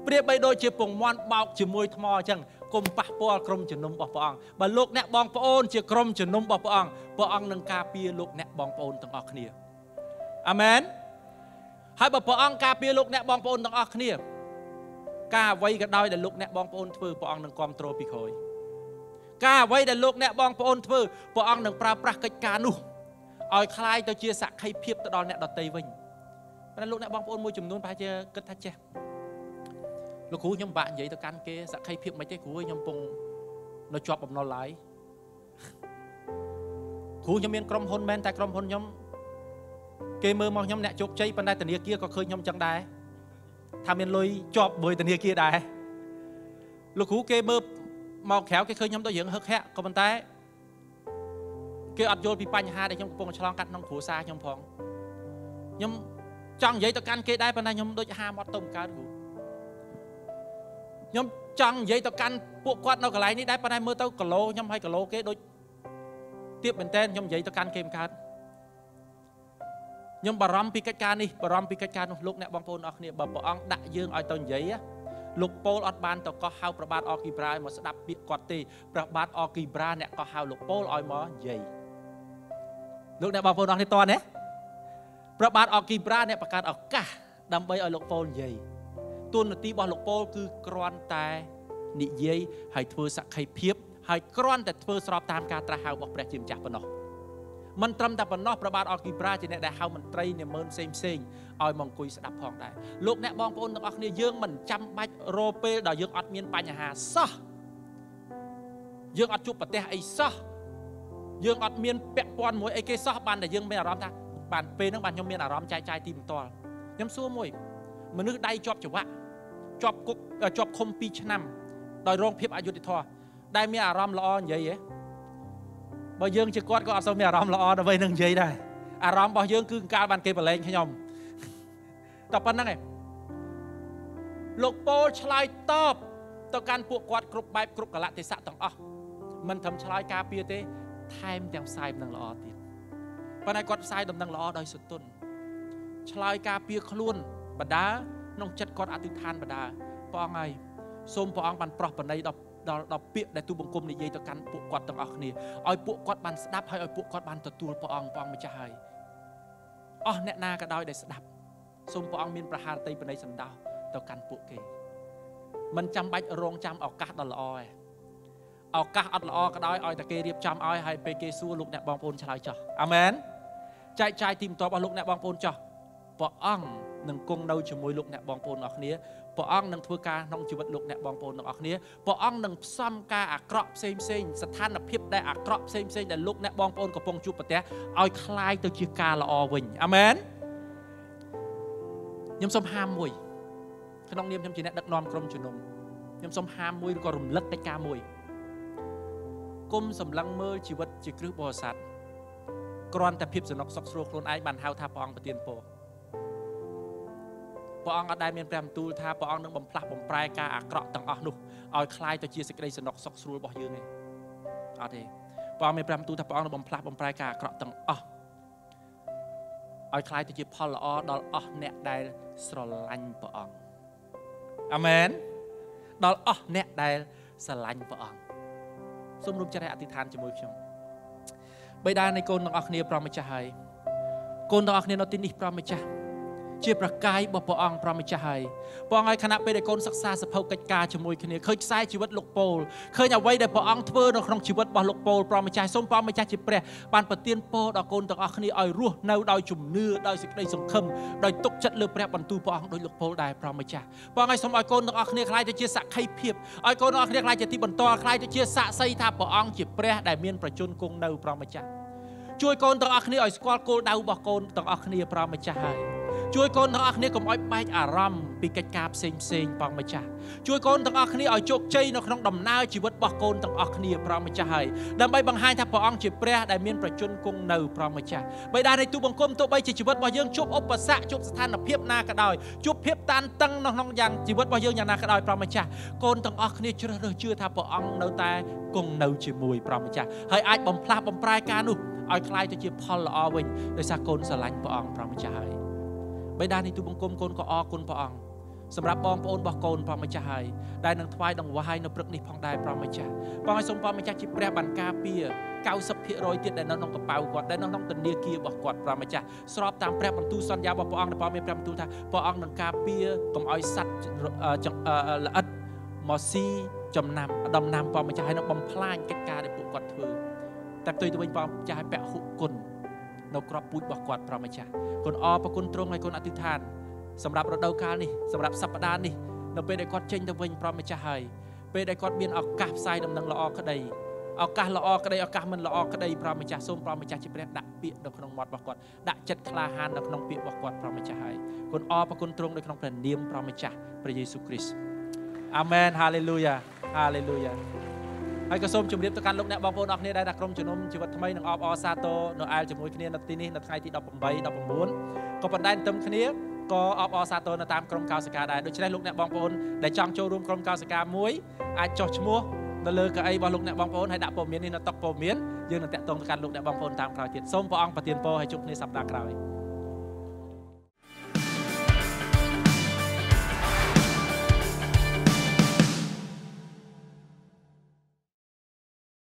ប្រៀបបីដូចជាពងមាន់បោកជាមួយថ្មអញ្ចឹងគុំប៉ះពាល់ក្រុមជំនុំរបស់ព្រះអង្គបើលោកអ្នកបងប្អូនជាក្រុមជំនុំរបស់ព្រះអង្គព្រះអង្គនឹងការពារលោកអ្នកបងប្អូនទាំងអស់គ្នាអាមែនហើយបើព្រះអង្គការពារលោកអ្នកបងប្អូនទាំងអស់គ្នា ការអ្វីក៏ដោយដែលលោកអ្នកបងប្អូនធ្វើព្រះអង្គនឹងគ្រប់គ្រងពីក្រោយការអ្វីដែលលោកអ្នកបងប្អូនធ្វើព្រះអង្គនឹងប្រើប្រាស់កិច្ចការនោះឲ្យคลายទៅជា សក្ខីភាពទៅដល់អ្នកដតីវិញព្រោះលោកអ្នកបងប្អូនមួយចំនួនប្រហែលជាគិតថាចេះលោកគ្រូខ្ញុំបាក់និយាយទៅកាន់គេសក្ខីភាពមិនទេគ្រូខ្ញុំពងនៅជាប់បំណុលឡើយគ្រូខ្ញុំមានក្រុមហ៊ុនមែនតែក្រុមហ៊ុនខ្ញុំគេមើលមកខ្ញុំអ្នកជោគជ័យប៉ុន្តែធនាគារក៏ឃើញខ្ញុំចឹងដែរថាមានលុយជាប់មួយធនាគារដែរលោកគ្រូគេមើលមកក្រៅគេឃើញខ្ញុំដូចរឿងហឹកហាក់ក៏ប៉ុន្តែគេអត់យល់ពីបញ្ហាដែលខ្ញុំកំពុងឆ្លង កាត់ក្នុងគ្រួសារខ្ញុំផងខ្ញុំចង់និយាយទៅកាន់គេដែរប៉ុន្តែខ្ញុំដូចហាមអត់ទៅបង្កើតគ្រូខ្ញុំចង់និយាយទៅកាន់ ពួកគាត់នៅកន្លែងនេះដែរប៉ុន្តែមើលទៅគីឡូខ្ញុំហើយកីឡូគេដូចទៀបមែនតើខ្ញុំនិយាយទៅកាន់គេបង្កើតខ្ញុំបារម្ភពីកិច្ចការនេះបារម្ភពីកិច្ចការនោះលោកអ្នកបងប្អូនអរគ្នាបើព្រះអង្គដាក់យើងឲ្យទៅនិយាយលោកប៉ូលអត់បានទៅកោះហៅព្រះបាទអគីប្រាមកស្ដាប់ពាក្យគាត់ទេព្រះបាទអគីប្រាអ្នកកោះហៅលោកប៉ូលឲ្យមកនិយាយលោកអ្នកបងប្អូនអស់នេះតើណាព្រះបាទអគីប្រាអ្នកបង្កើតឱកាសដើម្បីឲ្យលោកប៉ូលនិយាយទូននទីរបស់លោកប៉ូលគឺគ្រាន់តែនិយាយហើយធ្វើសក្ខីភាពហើយគ្រាន់តែធ្វើស្របតាមការត្រាស់ហៅរបស់ព្រះជាម្ចាស់ប៉ុណ្ណោះមិនត្រឹមតែប៉ុណ្ណោះប្របាទអគីប្រាជាអ្នកដែលហៅមន្ត្រីនាមឿនផ្សេងផ្សេងឲ្យមកអង្គុយស្ដាប់ផងដែរលោកអ្នកបងប្អូនទាំងអស់គ្នាយើងមិនចាំបាច់រកពេលដល់យើងអត់មានបញ្ហាសោះយើងអត់ជួបប្រទេសអីសោះយើងអត់មានពាក់ព័ន្ធមួយអីគេសោះបានតែយើងមានអារម្មណ៍ថាបានពេលហ្នឹងបានខ្ញុំមានអារម្មណ៍ចាយចាយទីបន្ទាល់ខ្ញុំសួរមួយ មនុស្សដៃជាប់ច្បាក់ជាប់គុកជាប់ឃុំ2ឆ្នាំដោយរងភាពអយុត្តិធម៌ដែលមានអារម្មណ៍ល្អនិយាយហ៎បើយើងជាគាត់ក៏អត់សូវមានអារម្មណ៍ល្អដល់វិញនឹងនិយាយដែរអារម្មណ៍របស់យើងគឺកាលបានគេប្រឡែងខ្ញុំតែប៉ុណ្្នឹងឯងលោកប៉ូលឆ្លើយតបទៅកាន់ពួកគាត់គ្រប់បែបគ្រប់កលៈទេសៈទាំងអស់មិនត្រឹមឆ្លើយការពារទេ ថែមទាំងផ្សាយដំណឹងល្អទៀតប៉ុន្តែគាត់ផ្សាយដំណឹងល្អដោយសន្ទុន ឆ្លើយការពារខ្លួនបដាក្នុង ចិត្តគាត់អធិដ្ឋានបដាព្រះអង្គហើយសូមព្រះអង្គបានប្រោះប្រណីដល់ដល់ដល់ពាក្យដែលទូបង្គំនិយាយទៅកាន់ពួកគាត់ទាំងអស់គ្នាឲ្យពួកគាត់បានស្ដាប់ហើយឲ្យពួកគាត់បានទទួលព្រះអង្គព្រះអង្គម្ចាស់ហើយអស់អ្នកណាក៏ដោយដែលស្ដាប់សូមព្រះអង្គមានប្រហារតីបណៃសម្ដោះទៅកាន់ពួកគេមិនចាំបាច់រងចាំឱកាសដ៏ល្អឯងឱកាសអត់ល្អក៏ដោយឲ្យតែគេរៀបចំឲ្យហើយពេលគេសួរលោកអ្នកបងប្អូនឆ្លើយចោះអាមែនចែកចាយទីបន្ទាប់អស់លោកអ្នកបងប្អូនចោះព្រះអង្គនឹងគង់នៅជាមួយលោកអ្នកបងប្អូនអរគ្នាព្រះអង្គនឹងធ្វើការក្នុងជីវិតលោកអ្នកបងប្អូនទាំងអស់គ្នាព្រះអង្គនឹងផ្សំការអាក្រក់ផ្សេងផ្សេងស្ថានភាពដែលអាក្រក់ផ្សេងផ្សេងដែលលោកអ្នកបងប្អូនកំពុងជួបប្រទះឲ្យคลายទៅជាការល្អវិញអាមែនខ្ញុំសូមហាមមួយ ក្នុងនាមខ្ញុំជាអ្នកដឹកនាំក្រុមជំនុំខ្ញុំសូមហាមមួយឬក៏រំលឹកកិច្ចការមួយគុំសម្លឹងមើលជីវិតជាគ្រឹះបរិស័ទគ្រាន់តែភាពសំណុកសុខស្រួលខ្លួនឯងបានហៅថាព្រះអង្គប្រទានពរព្រះអង្គអត់ដែលមានព្រះបន្ទូលថាព្រះអង្គនឹងបំផ្លាស់បំប្រែការអាក្រក់ទាំងអស់នោះឲ្យคล้ายទៅជាសេចក្តីសំណុកសុខស្រួលរបស់យើងទេអត់ទេព្រះអង្គមានព្រះបន្ទូលថាព្រះអង្គនឹងបំផ្លាស់បំប្រែការអាក្រក់ទាំងអស់ឲ្យคล้ายទៅជាផលល្អដល់អស់អ្នកដែលស្រឡាញ់ព្រះអង្គអាមែនដល់អស់អ្នកដែលស្រឡាញ់ព្រះអង្គសូមរួមចិត្តឲ្យអធិដ្ឋានជាមួយខ្ញុំបិតានៃកូនទាំងអស់គ្នាប្រមម្ចាស់ហើយកូនទាំងអស់គ្នានៅទីនេះប្រមម្ចាស់ជាប្រកាយរបស់ព្រះអង្គព្រះម្ចាស់ហើយព្រះអង្គឲ្យគណៈពេលដែលកូនសិក្សាសភៅកិច្ចការជាមួយគ្នាឃើញខ្សែជីវិតលោកពូលឃើញអ្វីដែលព្រះអង្គធ្វើនៅក្នុងជីវិតរបស់លោកពូលព្រះម្ចាស់សូមព្រះម្ចាស់ជាព្រះបានប្រទានពរដល់កូនទាំងអស់គ្នាឲ្យរស់នៅដោយជំនឿដោយសេចក្តីសង្ឃឹមដោយទុកចិត្តលើព្រះបន្ទូលព្រះអង្គដោយលោកពូលដែរព្រះម្ចាស់ព្រះអង្គឲ្យសូមឲ្យកូនទាំងអស់គ្នាខ្លាយទៅជាសក្ខីភាពឲ្យកូនទាំងអស់គ្នាខ្លាយជាទីបន្ទាល់ខ្លាយទៅជាស័ក្តិសិទ្ធិថាព្រះអង្គជាព្រះដែលមានប្រជញ្ញគង់នៅព្រះម្ចាស់ជួយកូនទាំងអស់គ្នាឲ្យស្គាល់គោលដៅរបស់កូនទាំងអស់គ្នាព្រះម្ចាស់ហើយជួយកូនទាំងអស់គ្នាកុំឲ្យបែកអារម្មណ៍ពីកិច្ចការផ្សេងផ្សេងផងម្ចាស់ជួយកូនទាំងអស់គ្នាឲ្យជោគជ័យនៅក្នុងដំណើរជីវិតរបស់កូនទាំងអស់គ្នាផងម្ចាស់ហើយដើម្បីបង្ហាញថាព្រះអង្គជាព្រះដែលមានប្រជញ្ញគង់នៅផងម្ចាស់បិតានៃទូបង្គំទោះបីជាជីវិតរបស់យើងជួបឧបសគ្គជួបស្ថានភាពណាក៏ដោយជួបភាពតានតឹងនៅក្នុងយ៉ាងជីវិតរបស់យើងយ៉ាងណាក៏ដោយផងម្ចាស់កូនទាំងអស់គ្នាជ្រើសរើសជឿថាព្រះអង្គនៅតែគង់នៅជាមួយព្រះម្ចាស់ហើយអាចបំផ្លាស់បំប្រែការនោះឲ្យคล้ายទៅជាផលល្អវិញដោយសារកូនស្រឡាញ់ព្រះអង្គព្រះម្ចាស់ហើយបិតានៃទូបង្គំកូនក៏អរគុណព្រះអង្គសម្រាប់បងប្អូនរបស់កូនព្រះម្ចាស់ហើយដែលនឹងថ្វាយដង្វាយនៅព្រឹកនេះផងដែរព្រះម្ចាស់ព្រះឲ្យសូមព្រះម្ចាស់ជាព្រះបានការពារ90%ទៀតដែលនៅក្នុងកប៉ៅគាត់ដែលនៅក្នុងធនាគាររបស់គាត់ព្រះម្ចាស់ស្របតាមព្រះបន្ទូលសន្យារបស់ព្រះអង្គដែលព្រះមានព្រះបន្ទូលថាព្រះអង្គនឹងការពារកុំឲ្យសត្វល្អិតមកស៊ីចំណាំដំណាំព្រះម្ចាស់ហើយនឹងបំផ្លាញកិច្ចការដែលពួកគាត់ធ្វើតែផ្ទុយទៅវិញព្រះម្ចាស់ឲ្យពហុគុណនៅក្របពូជរបស់គាត់ព្រះម្ចាស់គុណអរប្រគុណទ្រង់ហើយគុណអធិដ្ឋានសម្រាប់រដូវកាលនេះសម្រាប់សប្តាហ៍នេះនៅពេលដែលគាត់ចេញទៅវិញព្រះម្ចាស់ហើយពេលដែលគាត់មានឱកាសផ្សាយដំណឹងល្អក្តីឱកាសល្អក្តីឱកាសមិនល្អក្តីព្រះម្ចាស់សូមព្រះម្ចាស់ជាព្រះដាក់ពាក្យនៅក្នុងមាត់របស់គាត់ដាក់ចិត្តក្លាហាននៅក្នុងពាក្យរបស់គាត់ព្រះម្ចាស់ហើយគុណអរប្រគុណទ្រង់នៅក្នុងព្រះនាមព្រះម្ចាស់ព្រះយេស៊ូវគ្រីស្ទអាមែនហាឡេលូយ៉ាហាឡេលូយ៉ាហើយក៏សូមជម្រាបទៅកាន់លោកអ្នកបងប្អូនអរគ្នាដែលថាក្រុមជំនុំជីវិតថ្មីនឹងអបអរសាទរនៅអែលជាមួយគ្នានៅទីនេះនៅថ្ងៃទី18 19ក៏ប៉ុន្តែទន្ទឹមគ្នាក៏អបអរសាទរនៅតាមក្រុមកោសិកាដែរដូច្នេះលោកអ្នកបងប្អូនដែលចង់ចូលរួមក្រុមកោសិកាមួយអាចចុះឈ្មោះនៅលើកៅអីរបស់លោកអ្នកបងប្អូនហើយដាក់ព័ត៌មាននេះនៅតុព័ត៌មានយើងនឹងតាក់ទងទៅកាន់លោកអ្នកបងប្អូនតាមក្រោយទៀតសូមព្រះអង្គប្រទានពរឲ្យជួបគ្នាសប្តាហ៍ក្រោយ